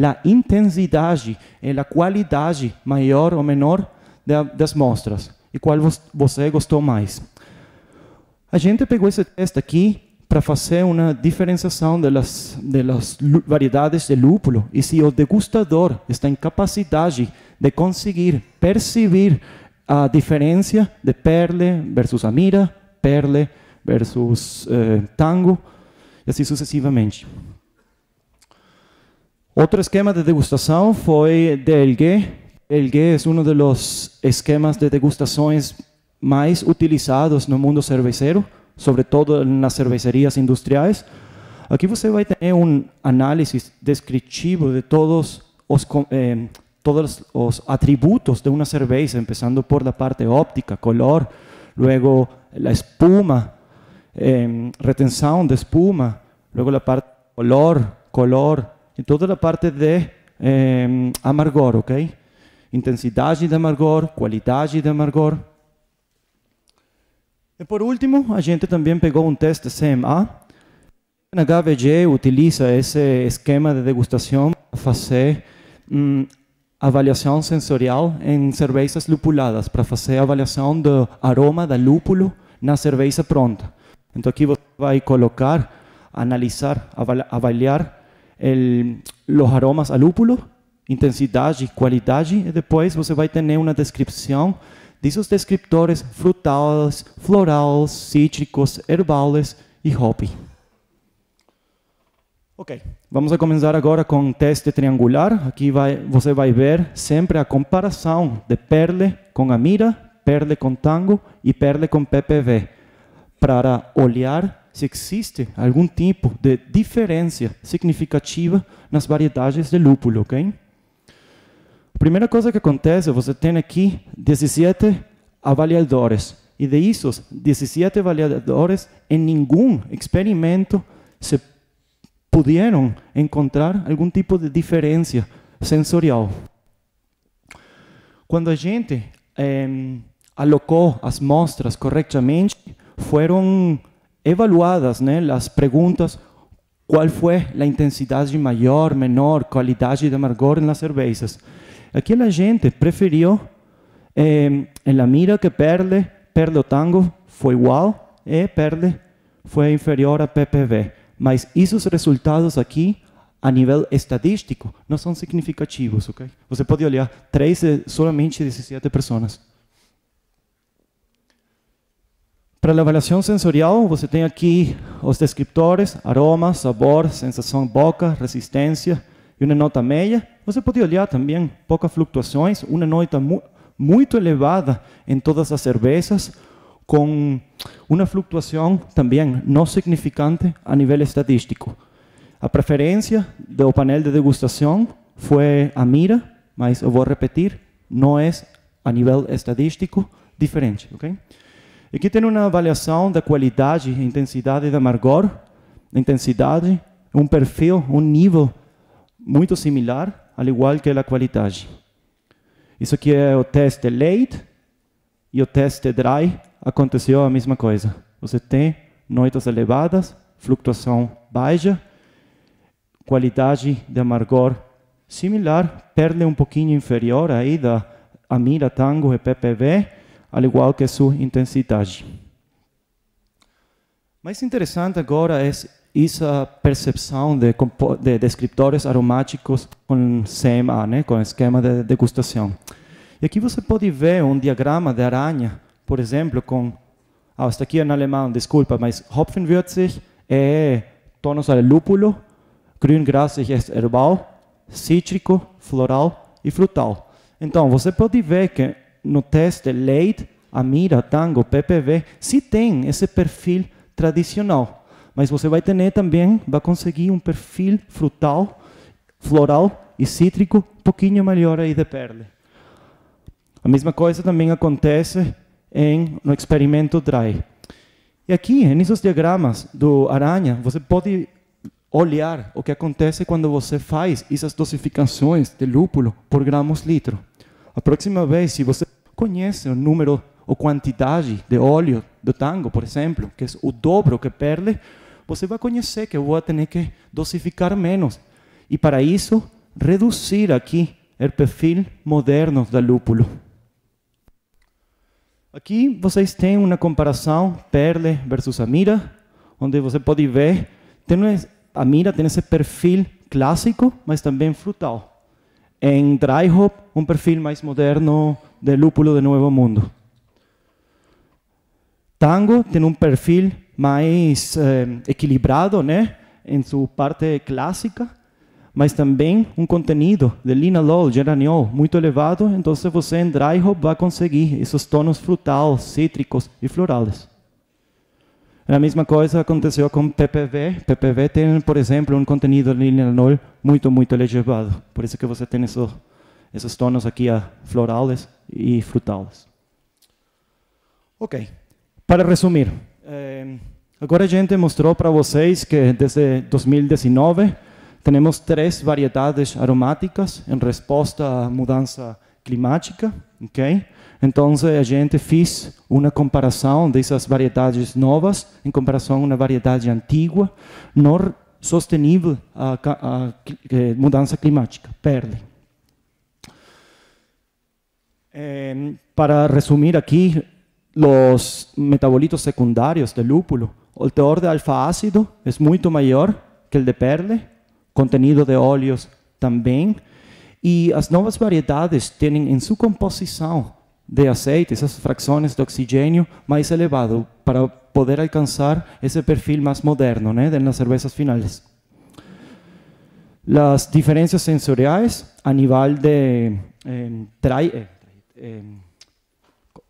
a intensidade e a qualidade maior ou menor das mostras e qual você gostou mais. A gente pegou esse teste aqui para fazer uma diferenciação das, das variedades de lúpulo e se o degustador está em capacidade de conseguir perceber a diferença de Perle versus Amira, Perle versus eh, Tango, e assim sucessivamente. Outro esquema de degustação foi DLG, El gué es uno de los esquemas de degustaciones más utilizados en el mundo cervecero, sobre todo en las cervecerías industriales. Aquí usted va análisis tener de todos descriptivo de todos los eh, atributos de una cerveza, empezando por la parte óptica, color, luego la espuma, eh, retención de espuma, luego la parte color, color, y toda la parte de eh, amargor, ¿ok? intensidade de amargor, qualidade de amargor. E por último, a gente também pegou um teste CMA. A HVG utiliza esse esquema de degustação para fazer hum, avaliação sensorial em cervejas lupuladas, para fazer avaliação do aroma da lúpulo na cerveja pronta. Então aqui você vai colocar, analisar, avaliar el, os aromas a lúpulo intensidade e qualidade, e depois você vai ter uma descrição desses descriptores frutais, florais, cítricos, herbales e hoppy. Ok, vamos começar agora com o teste triangular. Aqui vai, você vai ver sempre a comparação de perle com a mira, perle com tango e perle com PPV, para olhar se existe algum tipo de diferença significativa nas variedades de lúpulo, ok? A primeira coisa que acontece, você tem aqui 17 avaliadores. E de esses 17 avaliadores, em nenhum experimento se puderam encontrar algum tipo de diferença sensorial. Quando a gente eh, alocou as mostras corretamente, foram evaluadas né, as perguntas qual foi a intensidade maior, menor, qualidade de amargor nas cervejas aquela gente preferiu, eh, la mira que perde, perde o tango, foi igual, e eh, perde, foi inferior a PPV. Mas esses resultados aqui, a nível estadístico, não são significativos, ok? Você pode olhar, três somente 17 pessoas. Para a avaliação sensorial, você tem aqui os descriptores, aroma, sabor, sensação boca, resistência e uma nota meia. Você pode olhar também poucas flutuações, uma nota mu muito elevada em todas as cervejas, com uma flutuação também não significante a nível estatístico. A preferência do painel de degustação foi a mira, mas eu vou repetir, não é a nível estadístico diferente. Okay? Aqui tem uma avaliação da qualidade e intensidade de amargor, intensidade, um perfil, um nível muito similar al igual que a qualidade. Isso aqui é o teste late e o teste dry, aconteceu a mesma coisa. Você tem noites elevadas, flutuação baixa, qualidade de amargor similar, perde um pouquinho inferior aí da amira, tango e PPV, al igual que sua intensidade. Mais interessante agora é essa percepção de, de descriptores aromáticos com CMA, né, com esquema de degustação. E aqui você pode ver um diagrama de aranha, por exemplo, com... Ah, está aqui em alemão, desculpa, mas Hopfenwürzig é tonos de lúpulo, grüngrassig é herbal, cítrico, floral e frutal. Então, você pode ver que no teste leite, amira, tango, PPV, se tem esse perfil tradicional mas você vai ter também, vai conseguir um perfil frutal, floral e cítrico um pouquinho melhor aí de pele. A mesma coisa também acontece em, no experimento dry. E aqui, nesses diagramas do aranha, você pode olhar o que acontece quando você faz essas dosificações de lúpulo por gramas litro. A próxima vez, se você conhece o número ou quantidade de óleo do tango, por exemplo, que é o dobro que perde, você vai conhecer que eu vou ter que dosificar menos. E para isso, reduzir aqui o perfil moderno da lúpulo. Aqui vocês têm uma comparação Perle versus Amira, onde você pode ver, tem, a Amira tem esse perfil clássico, mas também frutal. Em dry hop, um perfil mais moderno de lúpulo de Novo Mundo. Tango tem um perfil mais eh, equilibrado, né, em sua parte clássica, mas também um contenido de linalol, geraniol muito elevado, então você em dry hop vai conseguir esses tons frutais, cítricos e florais. É a mesma coisa aconteceu com PPV. PPV tem, por exemplo, um contenido de linalol muito, muito elevado. Por isso que você tem esses, esses tons aqui ah, florais e frutais. Ok. Para resumir, Ehm, agora a gente mostrou para vocês que desde 2019 temos três variedades aromáticas em resposta à mudança climática, ok? Então a gente fez uma comparação dessas variedades novas em comparação a uma variedade antiga, não sostenível à, eh, mudança climática, perde. É, ehm, para resumir aqui, los metabolitos secundarios del lúpulo. El teor de alfa ácido es mucho mayor que el de perle, contenido de óleos también, y las nuevas variedades tienen en su composición de aceite, esas fracciones de oxígeno, más elevado para poder alcanzar ese perfil más moderno de las cervezas finales. Las diferencias sensoriales a nivel de em, eh, em,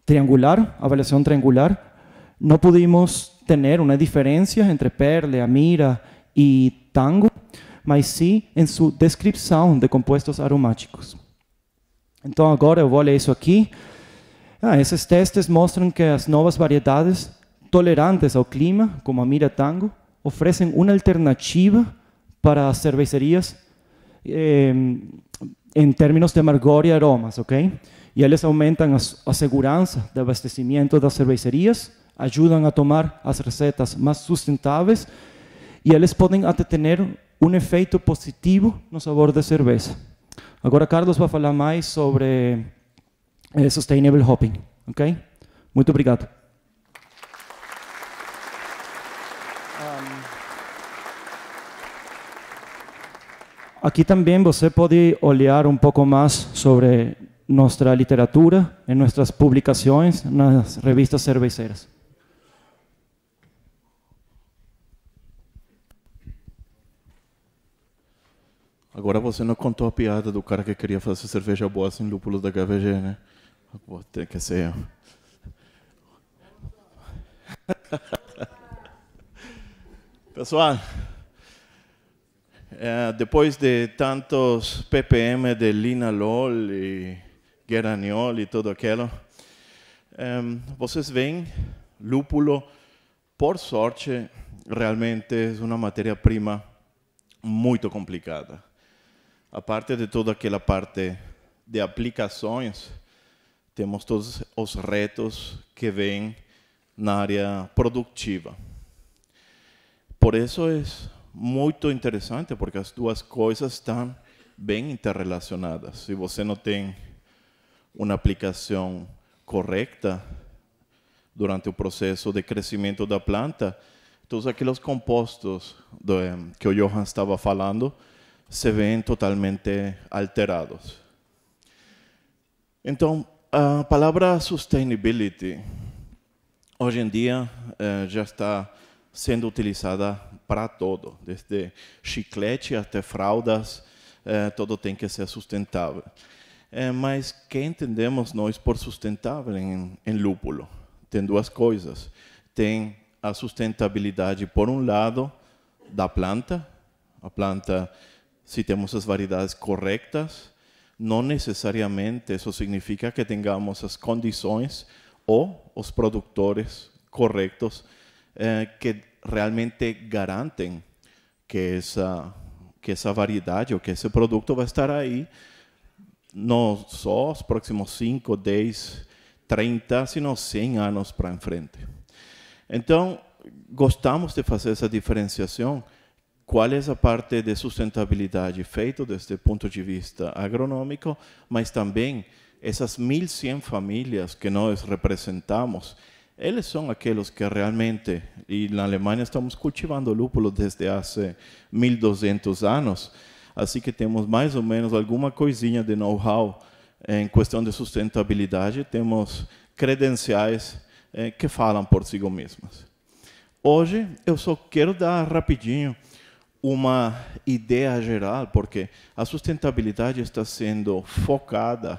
triangular, avaliación triangular, no pudimos tener una diferencia entre Perle, Amira y Tango, mas sí en su descripción de compuestos aromáticos. Entonces, ahora voy vou ler eso aquí. Ah, esos testes muestran que las nuevas variedades tolerantes al clima, como Amira Tango, ofrecen una alternativa para cervecerías eh, en términos de amargor y aromas, ok? y ellos aumentan la seguridad de de las cervecerías ayudan a tomar las recetas más sustentables, y ellos pueden até un efecto positivo positivo el sabor de cerveza. Ahora Carlos va a hablar más sobre el eh, Sustainable Hopping, ok? gracias. obrigado. Um, aquí también você pode olhar un poco más sobre nossa literatura, em nossas publicações nas revistas cerveceras. Agora você não contou a piada do cara que queria fazer cerveja boa sem lúpulos da HVG, né? Vou ter que ser Pessoal, é, depois de tantos ppm de linalol e Gueragnoli e tudo aquilo, vocês veem, lúpulo, por sorte, realmente é uma matéria-prima muito complicada. A parte de toda aquela parte de aplicações, temos todos os retos que vêm na área produtiva. Por isso é muito interessante, porque as duas coisas estão bem interrelacionadas. Se você não tem uma aplicação correta durante o processo de crescimento da planta, todos aqueles compostos do, que o Johan estava falando se veem totalmente alterados. Então, a palavra sustainability hoje em dia já eh, está sendo utilizada para todo, desde chiclete até fraldas, eh, todo tem que ser sustentável. Eh, mas que entendemos nós por sustentável em, em lúpulo? Tem duas coisas. Tem a sustentabilidade, por um lado, da planta. A planta, se temos as variedades corretas, não necessariamente isso significa que tenhamos as condições ou os produtores corretos eh, que realmente garantem que essa, que essa variedade ou que esse produto vai estar aí no só los próximos 5, 10, 30, sino 100 años para enfrente. Entonces, gostamos de hacer esa diferenciación. Qual es la parte de sustentabilidade feita desde el punto de vista agronómico, mas también esas 1.100 familias que nós representamos, eles son aquellos que realmente, y en Alemania estamos cultivando lúpulo desde hace 1.200 años, assim que temos mais ou menos alguma coisinha de know-how eh, em questão de sustentabilidade, temos credenciais eh, que falam por si mesmas. Hoje, eu só quero dar rapidinho uma ideia geral, porque a sustentabilidade está sendo focada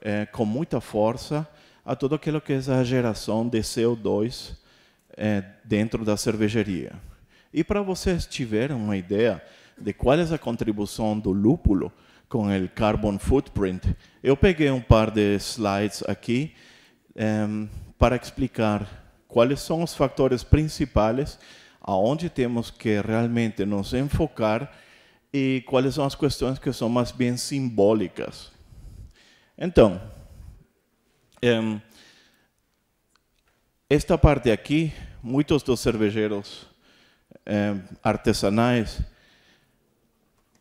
eh, com muita força a tudo aquilo que é a geração de CO2 dentro da cervejaria. E para vocês tiverem uma ideia, de qual é a contribuição do lúpulo com o carbon footprint. Eu peguei um par de slides aqui um, para explicar quais são os fatores principais aonde temos que realmente nos enfocar e quais são as questões que são mais bem simbólicas. Então, um, esta parte aqui, muitos dos cervejeiros um, artesanais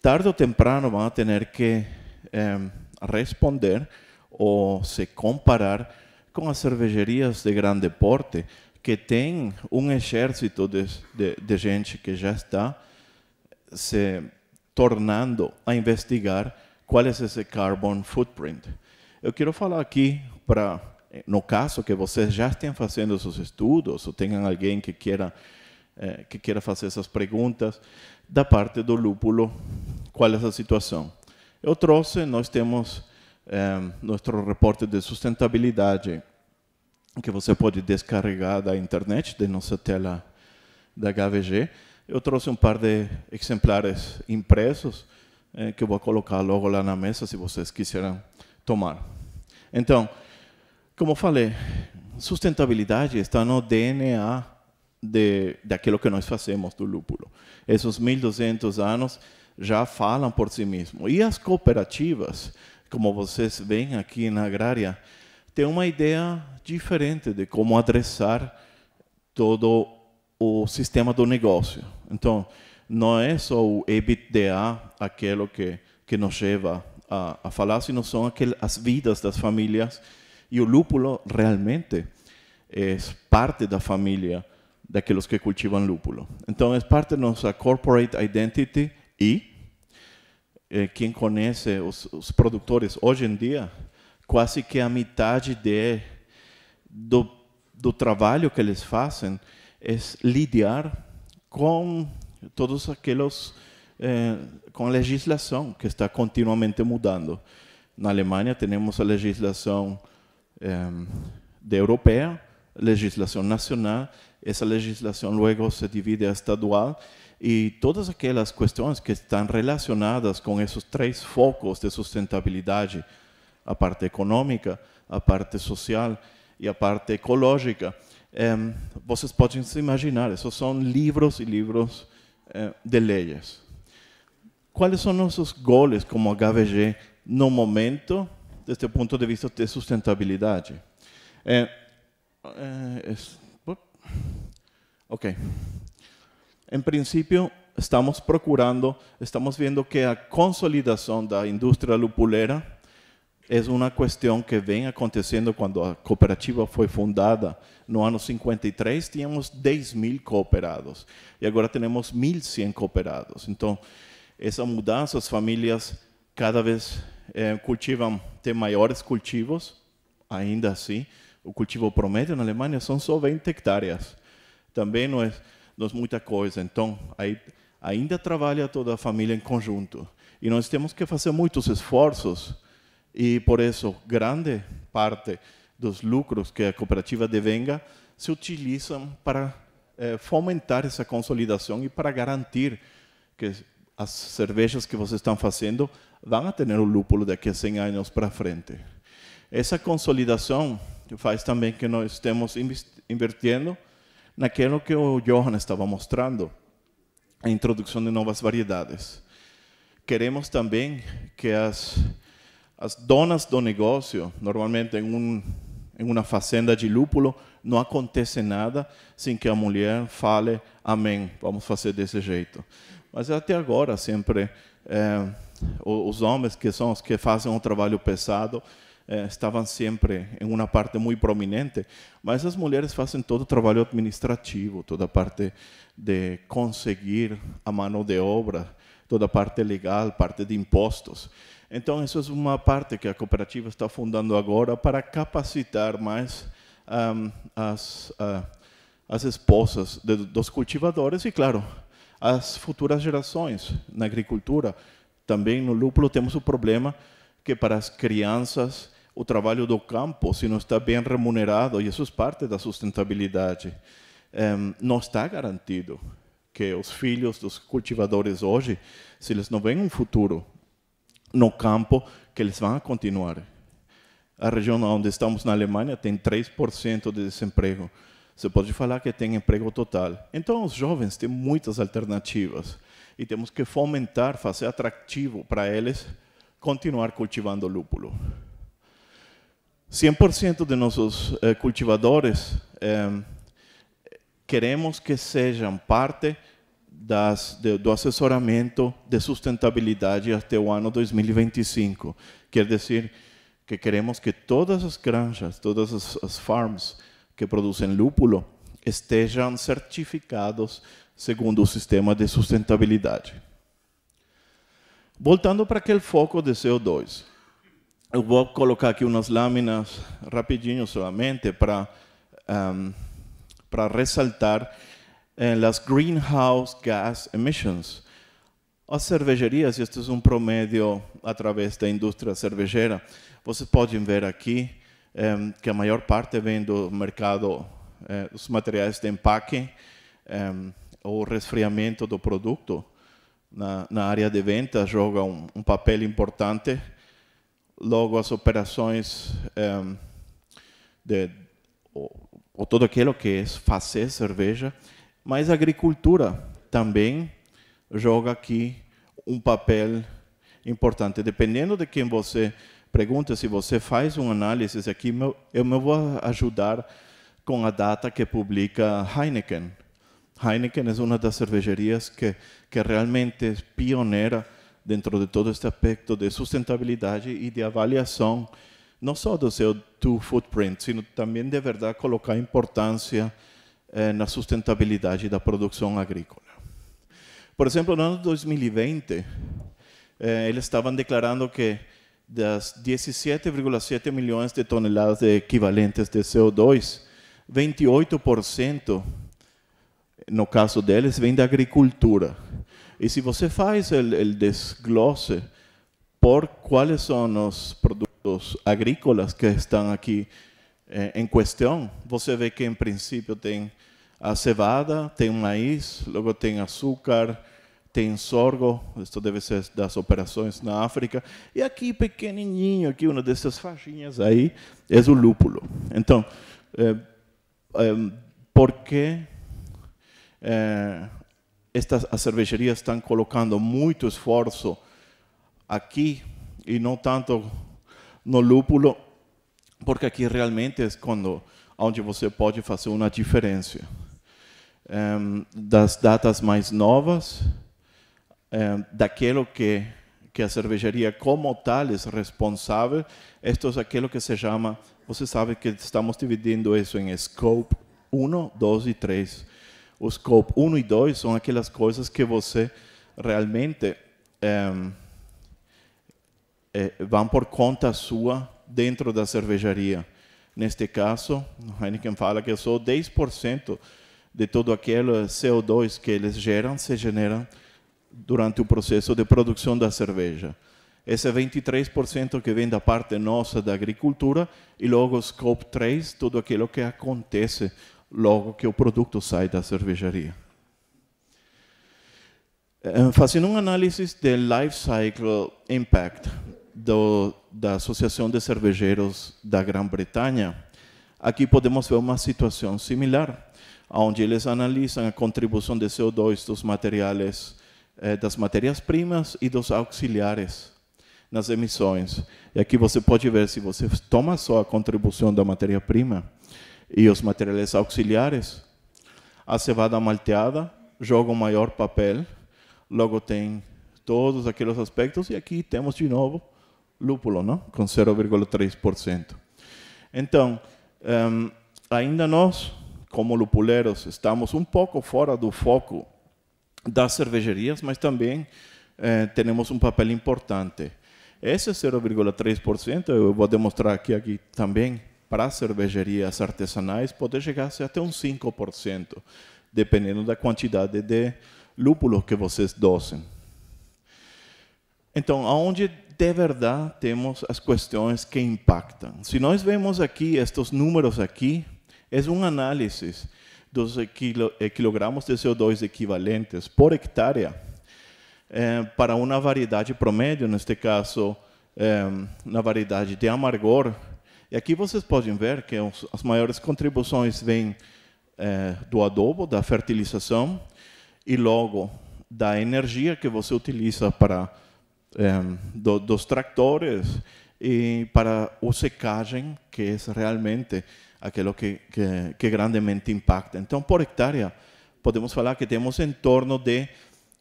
tarde ou temprano vão ter que eh, responder ou se comparar com as cervejarias de grande porte que têm um exército de, de, de gente que já está se tornando a investigar qual é esse carbon footprint. Eu quero falar aqui para, no caso que vocês já estejam fazendo seus estudos ou tenham alguém que queira eh, que queira fazer essas perguntas, da parte do lúpulo, qual é essa situação. Eu trouxe, nós temos é, eh, nosso reporte de sustentabilidade, que você pode descarregar da internet, da nossa tela da HVG. Eu trouxe um par de exemplares impressos, é, eh, que eu vou colocar logo lá na mesa, se vocês quiserem tomar. Então, como falei, sustentabilidade está no DNA de, daquilo que nós fazemos do lúpulo. Esses 1.200 anos já falam por si mesmo. E as cooperativas, como vocês veem aqui na agrária, têm uma ideia diferente de como adressar todo o sistema do negócio. Então, não é só o EBITDA, aquilo que, que nos leva a, a falar, sino são aquel, as vidas das famílias. E o lúpulo realmente é parte da família daqueles que cultivam lúpulo. Então, é parte da nossa corporate identity e eh, quem conhece os, os, produtores hoje em dia, quase que a metade de, do, do trabalho que eles fazem é lidar com todos aqueles eh, com a legislação que está continuamente mudando. Na Alemanha temos a legislação eh, europeia, legislação nacional essa legislação, logo, se divide a estadual e todas aquelas questões que estão relacionadas com esses três focos de sustentabilidade: a parte econômica, a parte social e a parte ecológica. É, vocês podem se imaginar, esses são livros e eh, livros é, de leis. Quais são nossos goles como HVG no momento, desde o ponto de vista de sustentabilidade? Eh, é, eh, é, Ok. En principio, estamos procurando, estamos viendo que a consolidação da indústria lupulera é uma questão que vem acontecendo quando a cooperativa foi fundada no ano 53, tínhamos 10 mil cooperados e agora temos 1.100 cooperados. Então, essa mudança, as famílias cada vez eh, cultivam, têm maiores cultivos, ainda assim, o cultivo promedio na Alemanha são só 20 hectares também não é, não é muita coisa. Então, aí, ainda trabalha toda a família em conjunto. E nós temos que fazer muitos esforços, e por isso, grande parte dos lucros que a cooperativa devenga se utilizam para eh, fomentar essa consolidação e para garantir que as cervejas que vocês estão fazendo vão ter o lúpulo daqui a 100 anos para frente. Essa consolidação faz também que nós estemos investindo naquilo que o Johan estava mostrando, a introdução de novas variedades. Queremos também que as, as donas do negócio, normalmente em, um, em uma fazenda de lúpulo, não acontece nada sem que a mulher fale amém, vamos fazer desse jeito. Mas até agora, sempre, é, os homens que são os que fazem o um trabalho pesado, eh, estavam sempre em uma parte muito prominente, mas as mulheres fazem todo o trabalho administrativo, toda a parte de conseguir a mão de obra, toda a parte legal, parte de impostos. Então, isso é uma parte que a cooperativa está fundando agora para capacitar mais um, as, uh, as esposas de, dos cultivadores e, claro, as futuras gerações na agricultura. Também no lúpulo temos o problema que para as crianças o trabalho do campo, se não está bem remunerado, e isso é parte da sustentabilidade, ehm, não está garantido que os filhos dos cultivadores hoje, se eles não veem um futuro no campo, que eles vão continuar. A região onde estamos na Alemanha tem 3% de desemprego. Você pode falar que tem emprego total. Então, os jovens têm muitas alternativas e temos que fomentar, fazer atrativo para eles continuar cultivando lúpulo. 100% de nossos eh, cultivadores eh, queremos que sejam parte das, de, do assessoramento de sustentabilidade até o ano 2025. Quer dizer que queremos que todas as granjas, todas as, as farms que produzem lúpulo estejam certificados segundo o sistema de sustentabilidade. Voltando para aquele foco de CO2, eu vou colocar aqui umas lâminas rapidinho somente para um, para ressaltar eh, as greenhouse gas emissions. As cervejarias, e este é um promédio através da indústria cervejeira, vocês podem ver aqui eh, que a maior parte vem do mercado eh, dos materiais de empaque ou resfriamento do produto. Na, na área de venda joga um, um papel importante logo as operações um, ehm, de, ou, ou todo aquilo que é fazer cerveja, mas a agricultura também joga aqui um papel importante. Dependendo de quem você pergunta, se você faz uma análise aqui, eu me vou ajudar com a data que publica Heineken. Heineken é uma das cervejarias que, que realmente é pioneira dentro de todo este aspecto de sustentabilidade e de avaliação, não só do seu two footprint, sino também de verdade colocar importância eh, na sustentabilidade da produção agrícola. Por exemplo, no ano 2020, eh, eles estavam declarando que das 17,7 milhões de toneladas de equivalentes de CO2, 28%, no caso deles, vem da agricultura e se você faz o desglose por quais são os produtos agrícolas que estão aqui eh, em questão, você vê que, em princípio, tem a cevada, tem o maíz, logo tem açúcar, tem sorgo, Isso deve ser das operações na África, e aqui pequenininho, aqui uma dessas faixinhas aí, é o lúpulo. Então, eh, eh, por que eh, estas as cervejarias estão colocando muito esforço aqui e não tanto no lúpulo, porque aqui realmente é quando, onde você pode fazer uma diferença. Um, das datas mais novas, um, daquilo que, que a cervejaria como tal é responsável, isto é aquilo que se chama, você sabe que estamos dividindo isso em scope 1, 2 e 3 os Scope 1 e 2 são aquelas coisas que você realmente é, é, vão por conta sua dentro da cervejaria. Neste caso, o Heineken fala que só 10% de todo aquele CO2 que eles geram se genera durante o processo de produção da cerveja. Esse 23% que vem da parte nossa da agricultura e logo o scope 3, tudo aquilo que acontece logo que o produto sai da cervejaria. Eh, fazendo um análise do life cycle impact do, da Associação de Cervejeiros da Grã-Bretanha, aqui podemos ver uma situação similar, onde eles analisam a contribuição de CO2 dos materiais, eh, das matérias-primas e dos auxiliares nas emissões. E aqui você pode ver, se você toma só a contribuição da matéria-prima, e os materiais auxiliares. A cevada malteada joga um maior papel, logo tem todos aqueles aspectos, e aqui temos de novo lúpulo, não? com 0,3%. Então, um, ehm, ainda nós, como lupuleiros, estamos um pouco fora do foco das cervejarias, mas também eh, temos um papel importante. Esse 0,3%, eu vou demonstrar aqui, aqui também, para cervejarias artesanais poder chegar se até uns 5%, dependendo da quantidade de lúpulos que vocês docem. Então, aonde de verdade temos as questões que impactam. Se nós vemos aqui estes números aqui, é uma análise dos quilogramas de CO2 equivalentes por hectare eh, para uma variedade promédio, neste caso, na eh, variedade de amargor, e aqui vocês podem ver que é as maiores contribuições vêm é, do adubo, da fertilização, e logo da energia que você utiliza para é, do, dos tractores e para o secagem, que é realmente aquilo que, que, que grandemente impacta. Então, por hectare, podemos falar que temos em torno de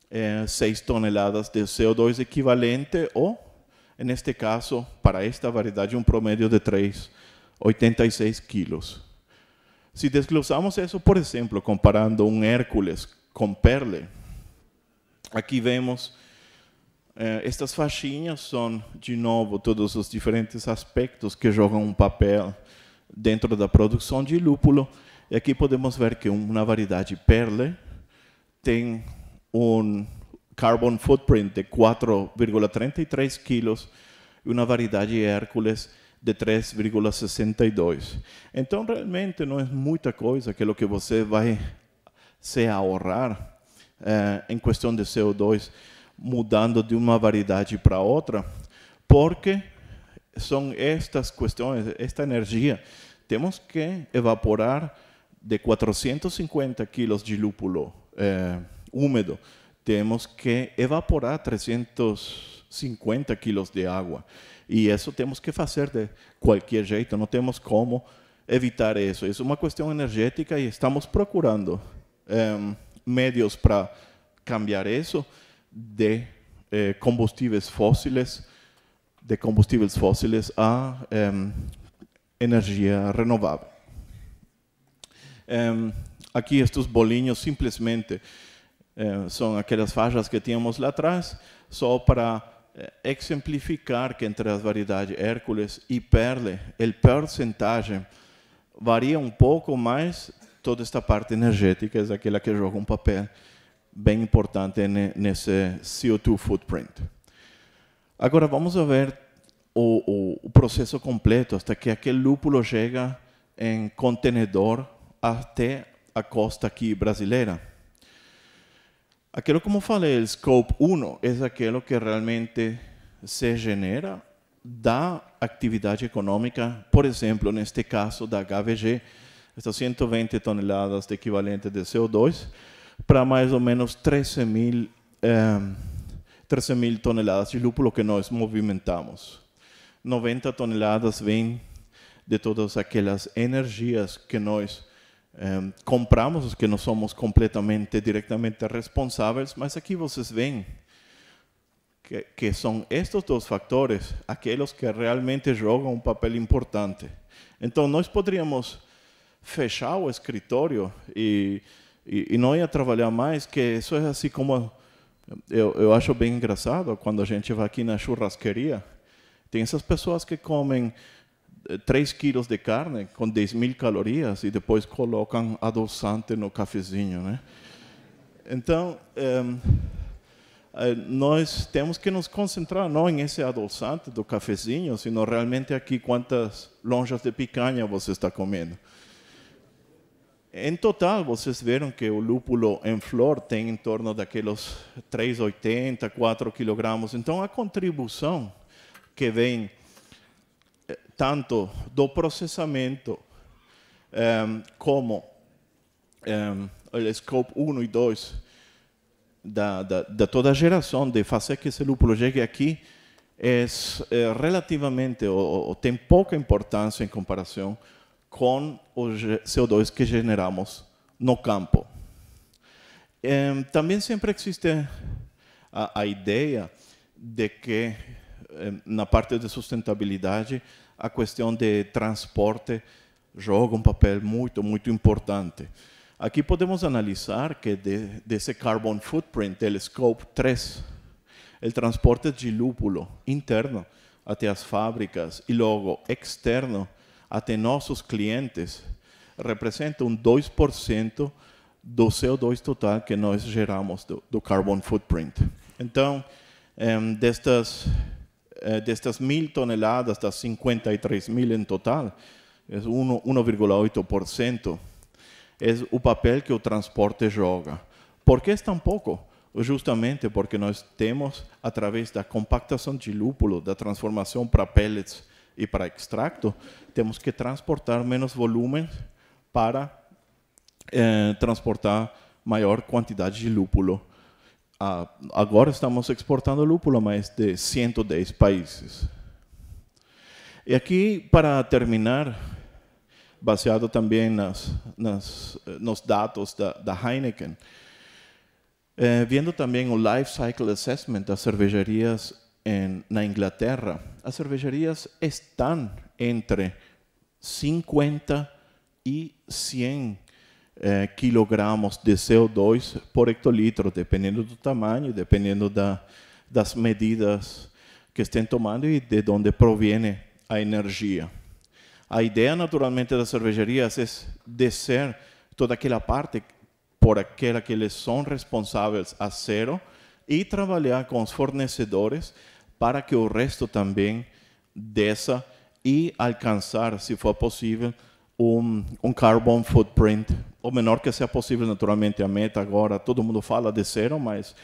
é, eh, 6 toneladas de CO2 equivalente ou neste caso, para esta variedade, um promédio de 3,86 quilos. Se desglosamos isso, por exemplo, comparando um Hércules com Perle, aqui vemos eh, estas faixinhas são, de novo, todos os diferentes aspectos que jogam um papel dentro da produção de lúpulo. E aqui podemos ver que uma variedade Perle tem um carbon footprint de 4,33 quilos e uma variedade Hércules de 3,62. Então, realmente, não é muita coisa que o que você vai se ahorrar eh, em questão de CO2 mudando de uma variedade para outra, porque são estas questões, esta energia, temos que evaporar de 450 quilos de lúpulo eh, úmido temos que evaporar 350 quilos de água. E isso temos que fazer de qualquer jeito, não temos como evitar isso. Isso é uma questão energética e estamos procurando eh, meios para cambiar isso de eh, combustíveis fósseis de combustíveis fósseis a energia renovável. aqui estes bolinhos simplesmente é, são aquelas faixas que tínhamos lá atrás, só para é, exemplificar que entre as variedades Hércules e Perle, o percentagem varia um pouco, mas toda esta parte energética é aquela que joga um papel bem importante nesse CO2 footprint. Agora vamos ver o, o, o processo completo, até que aquele lúpulo chega em contenedor até a costa aqui brasileira. Aquilo, como falei, o scope 1 é aquilo que realmente se genera da atividade econômica, por exemplo, neste caso da HVG, estas 120 toneladas de equivalente de CO2, para mais ou menos 13 mil, eh, 13 mil toneladas de lúpulo que nós movimentamos. 90 toneladas vêm de todas aquelas energias que nós eh, compramos, que não somos completamente, diretamente responsáveis, mas aqui vocês veem que, que são estes dois fatores aqueles que realmente jogam um papel importante. Então, nós poderíamos fechar o escritório e, e, e não ia trabalhar mais, que isso é assim como eu, eu, acho bem engraçado quando a gente vai aqui na churrasqueria, tem essas pessoas que comem 3 quilos de carne com 10 mil calorias e depois colocam adoçante no cafezinho, né? Então, eh, nós temos que nos concentrar não em esse adoçante do cafezinho, sino realmente aqui quantas lonjas de picanha você está comendo. Em total, vocês viram que o lúpulo em flor tem em torno daqueles 3,80, 4 quilogramas. Então, a contribuição que vem tanto do processamento ehm, ehm, um, como um, scope 1 e 2 da, da, da, toda a geração, de fazer que esse lúpulo chegue aqui, é, é relativamente, ou, ou, tem pouca importância em comparação com o CO2 que generamos no campo. Ehm, também sempre existe a, a ideia de que, na parte de sustentabilidade, a questão de transporte joga um papel muito, muito importante. Aqui podemos analisar que de, desse carbon footprint, do scope 3, o transporte de lúpulo interno até as fábricas e logo externo até nossos clientes representa um 2% do CO2 total que nós geramos do, do carbon footprint. Então, destas eh, destas mil toneladas, das 53 mil em total, é 1,8%, é o papel que o transporte joga. Por que é tão pouco? Justamente porque nós temos, através da compactação de lúpulo, da transformação para pellets e para extracto, temos que transportar menos volume para eh, transportar maior quantidade de lúpulo Ahora estamos exportando lúpulo a más de 110 e países. Y e aquí, para terminar, baseado también en los nos de da, Heineken, eh, viendo también el Life Cycle Assessment das cervejarias en em, na Inglaterra, las cervejarias están entre 50 y 100 eh, de CO2 por hectolitro, dependendo do tamanho, dependendo da, das medidas que estão tomando e de onde proviene a energia. A ideia, naturalmente, das cervejarias é descer toda aquela parte por aquela que eles são responsáveis a zero e trabalhar com os fornecedores para que o resto também desça e alcançar, se for possível, um, um carbon footprint o menor que seja possível, naturalmente, a meta agora, todo mundo fala de zero, mas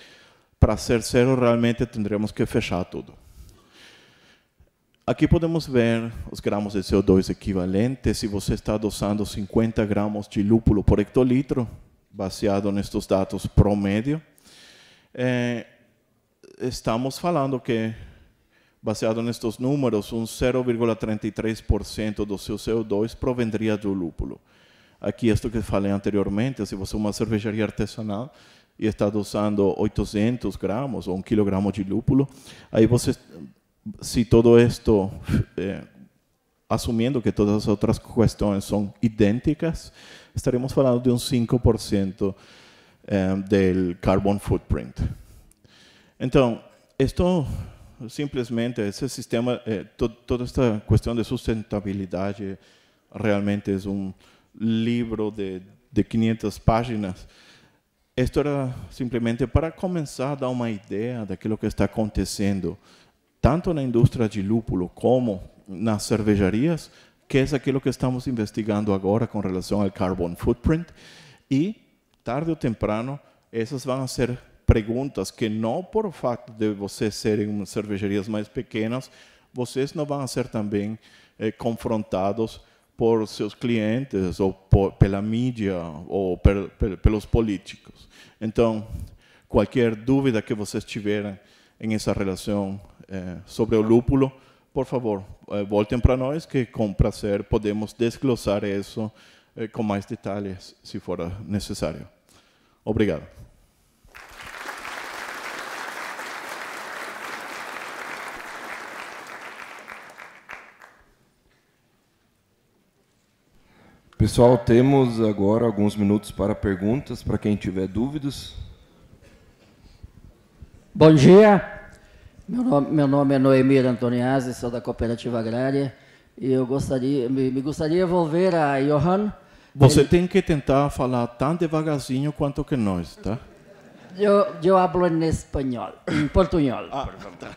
para ser zero realmente teremos que fechar tudo. Aqui podemos ver os gramas de CO2 equivalentes Se você está dosando 50 gramas de lúpulo por hectolitro, baseado nestes dados promédio, é, eh, estamos falando que, baseado nestes números, um 0,33% do seu CO2 provendria do lúpulo. Aquí, esto que falei anteriormente, si você é una cervejaria artesanal y está usando 800 gramos o un kilogramo de lúpulo, ahí você, si todo esto, eh, asumiendo que todas las otras cuestiones son idénticas, estaremos hablando de un 5% eh, del carbon footprint. Entonces, esto, simplemente, ese sistema, eh, toda esta cuestión de sustentabilidad realmente es un... libro de, de 500 páginas. Isto era simplesmente para começar a dar uma ideia daquilo que está acontecendo, tanto na indústria de lúpulo como nas cervejarias, que é aquilo que estamos investigando agora com relação ao carbon footprint. E, tarde ou temprano, essas vão ser perguntas que não por fato de vocês serem cervejarias mais pequenas, vocês não vão ser também eh, confrontados por seus clientes ou por, pela mídia ou per, per, pelos políticos. Então, qualquer dúvida que vocês tiverem em essa relação eh, sobre o lúpulo, por favor, eh, voltem para nós, que com prazer podemos desglosar isso eh, com mais detalhes, se for necessário. Obrigado. Pessoal, temos agora alguns minutos para perguntas, para quem tiver dúvidas. Bom dia. Meu nome, meu nome é Noemir Antoniazzi, sou da Cooperativa Agrária e eu gostaria, me, me gostaria de envolver a Johan. Você ele... tem que tentar falar tão devagarzinho quanto que nós, tá? Eu, eu hablo em espanhol, em portunhol. ah, por Tá.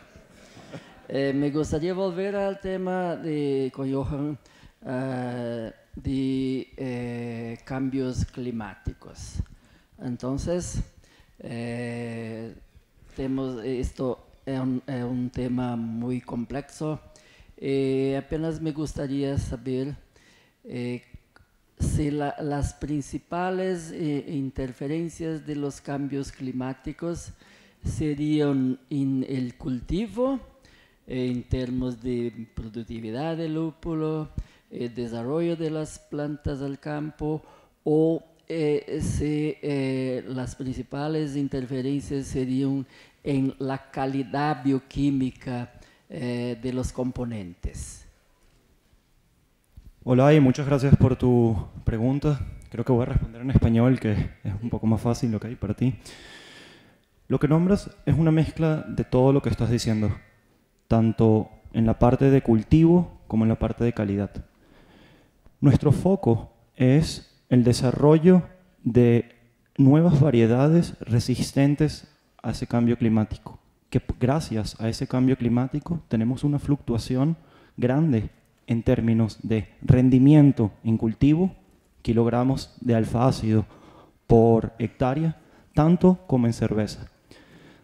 Eh, me gostaria de volver ao tema de, com Johan. Eh, de eh, cambios climáticos. Entonces, eh, tenemos, esto es eh, un, tema muy complejo. apenas me gustaría saber si las principales interferencias de los cambios climáticos serían en el cultivo, en términos de productividad del lúpulo, el eh, desarrollo de las plantas al campo o eh, si eh, las principales interferencias serían en la calidad bioquímica de los componentes. Hola y muchas gracias por tu pregunta. Creo que voy a responder en español, que es un poco más fácil lo que hay para ti. Lo que nombras es una mezcla de todo lo que estás diciendo, tanto en la parte de cultivo como en la parte de calidad. Nuestro foco es el desarrollo de nuevas variedades resistentes a ese cambio climático, que gracias a ese cambio climático tenemos una fluctuación grande en términos de rendimiento en cultivo, kilogramos de alfa ácido por hectárea, tanto como en cerveza.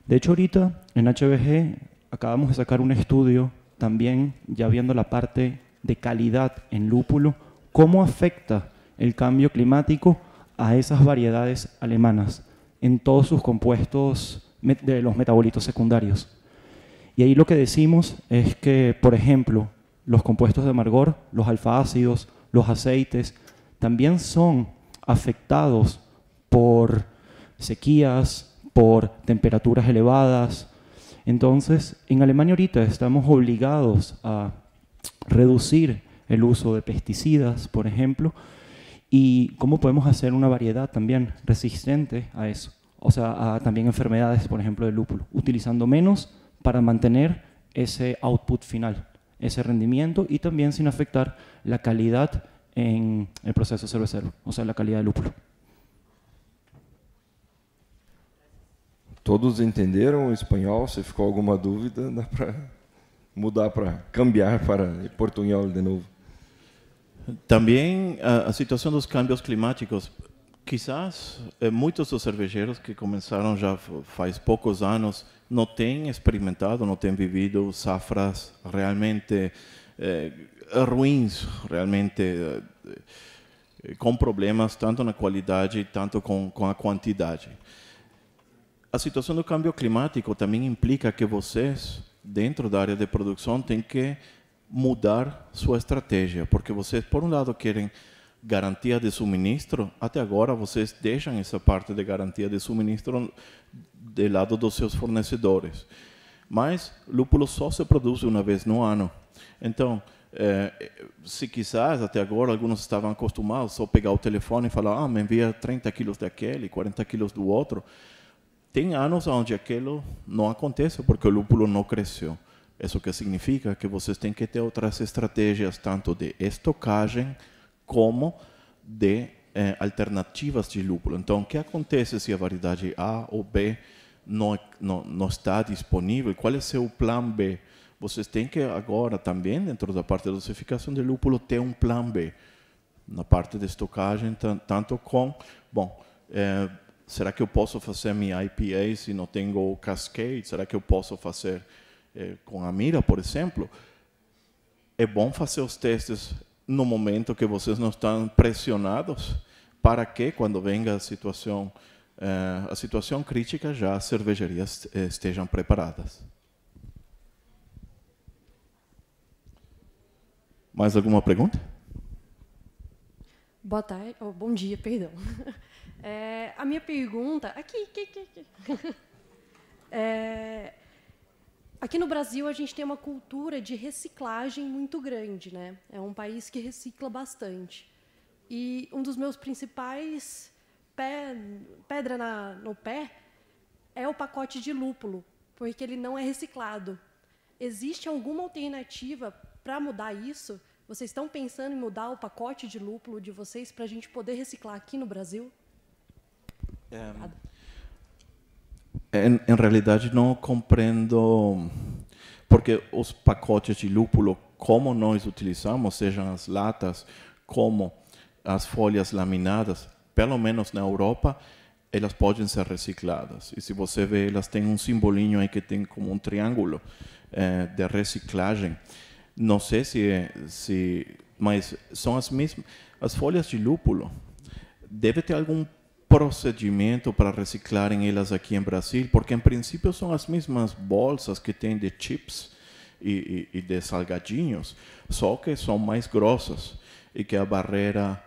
De hecho, ahorita en HBG acabamos de sacar un estudio también ya viendo la parte de calidad en lúpulo ¿Cómo afecta el cambio climático a esas variedades alemanas en todos sus compuestos de los metabolitos secundarios? Y ahí lo que decimos es que, por ejemplo, los compuestos de amargor, los alfaácidos, los aceites, también son afectados por sequías, por temperaturas elevadas. Entonces, en Alemania ahorita estamos obligados a reducir el uso de pesticidas, por ejemplo, y cómo podemos hacer una variedad también resistente a eso, o sea, a también enfermedades, por ejemplo, de lúpulo, utilizando menos para mantener ese output final, ese rendimiento y también sin afectar la calidad en el proceso cervecero, o sea, la calidad del lúpulo. Todos entenderam español, Se ficou alguma dúvida, para mudar para cambiar para de nuevo. também a, ah, a dos cambios climáticos. Quizás eh, muitos dos cervejeiros que começaram já faz poucos anos não têm experimentado, não têm vivido safras realmente eh, ruins, realmente eh, com problemas tanto na qualidade tanto com, com a quantidade. A situação do câmbio climático também implica que vocês, dentro da área de produção, têm que mudar sua estratégia, porque vocês, por um lado, querem garantia de suministro, até agora vocês deixam essa parte de garantia de suministro do lado dos seus fornecedores. Mas lúpulo só se produz uma vez no ano. Então, eh, se quizás até agora alguns estavam acostumados só pegar o telefone e falar: ah, me envia 30 quilos daquele, 40 quilos do outro. Tem anos onde aquilo não acontece porque o lúpulo não cresceu. Isso que significa que vocês têm que ter outras estratégias, tanto de estocagem como de eh, alternativas de lúpulo. Então, o que acontece se a variedade A ou B não, é, não, não está disponível? Qual é o seu plano B? Vocês têm que agora também, dentro da parte da dosificação de lúpulo, ter um plano B. Na parte de estocagem, tanto com... Bom, eh, será que eu posso fazer minha IPA se não tenho cascade? Será que eu posso fazer eh, com a mira, por exemplo, é bom fazer os testes no momento que vocês não estão pressionados, para que, quando venga eh, a situação, a situação crítica, já as cervejarias eh, estejam preparadas. Mais alguma pergunta? Boa tarde, oh, bom dia, perdão. É, a minha pergunta. Aqui, aqui, aqui. aqui. É, Aqui no Brasil, a gente tem uma cultura de reciclagem muito grande, né? É um país que recicla bastante. E um dos meus principais pé, pedra na, no pé é o pacote de lúpulo, porque ele não é reciclado. Existe alguma alternativa para mudar isso? Vocês estão pensando em mudar o pacote de lúpulo de vocês para a gente poder reciclar aqui no Brasil? É, em, em realidade não compreendo porque os pacotes de lúpulo, como nós utilizamos, sejam as latas, como as folhas laminadas, pelo menos na Europa, elas eh, podem ser recicladas. E se você vê, elas têm um simbolinho aí que tem como um triângulo eh, de reciclagem. Não sei se, se, mas são as mesmas. As folhas de lúpulo deve ter algum procedimento para en elas aquí en Brasil? Porque, en principio son las mismas bolsas que tienen de chips y de salgadinhos, solo que son más grossas y que a barrera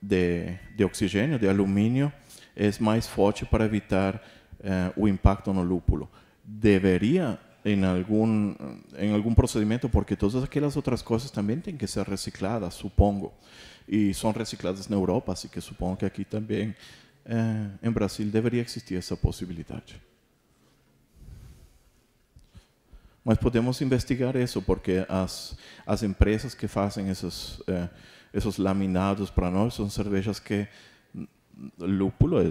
de, oxígeno, de aluminio, es más forte para evitar el eh, o impacto no lúpulo. Debería, en algún, en algún procedimiento, porque todas aquellas otras cosas también tienen que ser recicladas, supongo. Y son recicladas en Europa, así que supongo que aquí también Eh, em Brasil deveria existir essa possibilidade. Mas podemos investigar isso, porque as, as empresas que fazem esses, eh, esses laminados para nós são cervejas que hum, lúpulo é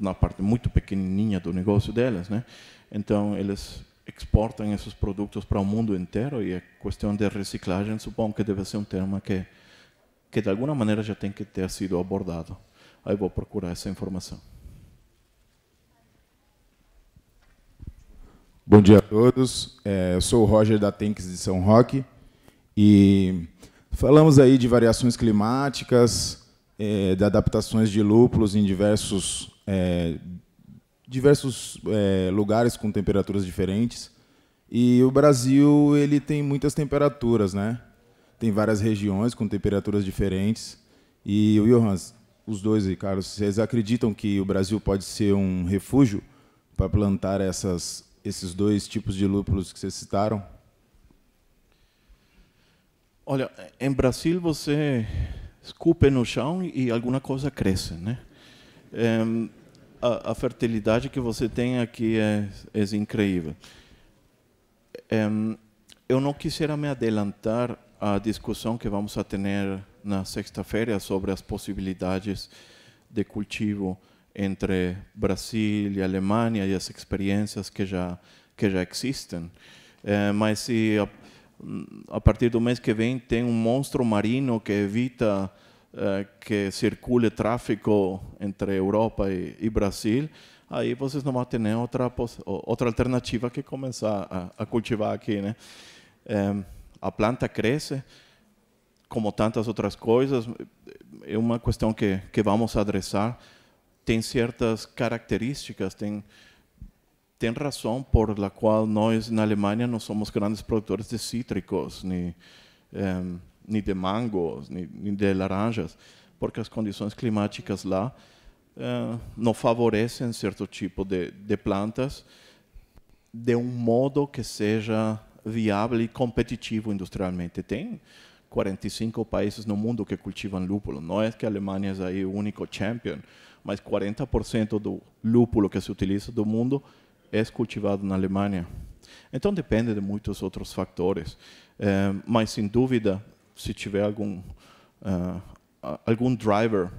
uma parte muito pequenininha do negócio delas, né? Então eles exportam esses produtos para o mundo inteiro e a é questão de reciclagem suponho que deve ser um tema que que de alguma maneira já tem que ter sido abordado. Aí vou procurar essa informação. Bom dia a todos. É, eu sou o Roger da Tanks de São Roque e falamos aí de variações climáticas, é, de adaptações de lúpulos em diversos, é, diversos é, lugares com temperaturas diferentes. E o Brasil ele tem muitas temperaturas, né? Tem várias regiões com temperaturas diferentes. E o Johans, os dois, Ricardo, vocês acreditam que o Brasil pode ser um refúgio para plantar essas, esses dois tipos de lúpulos que vocês citaram? Olha, em Brasil você escupe no chão e alguma coisa cresce, né? É, a, a, fertilidade que você tem aqui é, é incrível. É, eu não quisera me adelantar à discussão que vamos a ter na sexta-feira sobre as possibilidades de cultivo entre Brasil e Alemanha e as experiências que já que já existem. É, mas se a, a, partir do mês que vem tem um monstro marino que evita é, que circule tráfico entre Europa e, e, Brasil, aí vocês não vão ter outra outra alternativa que começar a, a cultivar aqui, né? É, a planta cresce como tantas outras coisas, é uma questão que, que vamos adressar. Tem certas características, tem, tem razão por la qual nós, na Alemanha, não somos grandes produtores de cítricos, nem, nem de mangos, nem, nem, de laranjas, porque as condições climáticas lá eh, não favorecem certo tipo de, de plantas de um modo que seja viável e competitivo industrialmente. Tem 45 países no mundo que cultivam lúpulo. Não é que a Alemanha é aí o único champion, mas 40% do lúpulo que se utiliza do mundo é cultivado na Alemanha. Então depende de muitos outros fatores. É, eh, mas, sem dúvida, se tiver algum, uh, eh, algum driver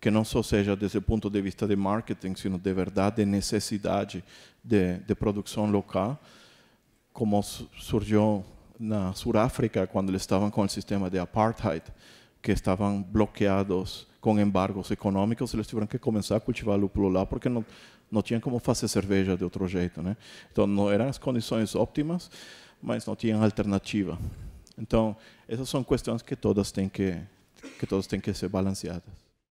que não só seja desse ponto de vista de marketing, sino de verdade de necessidade de, de produção local, como surgiu En Sudáfrica, cuando estaban con el sistema de apartheid, que estaban bloqueados con embargos económicos, ellos tuvieron que comenzar a cultivar lúpulo lá, porque no tenían cómo como fazer cerveja de otro jeito. Né? Então, não eram as óptimas, mas no tenían alternativa. Entonces, esas son cuestiones que todas tienen que, que, todas que ser balanceadas.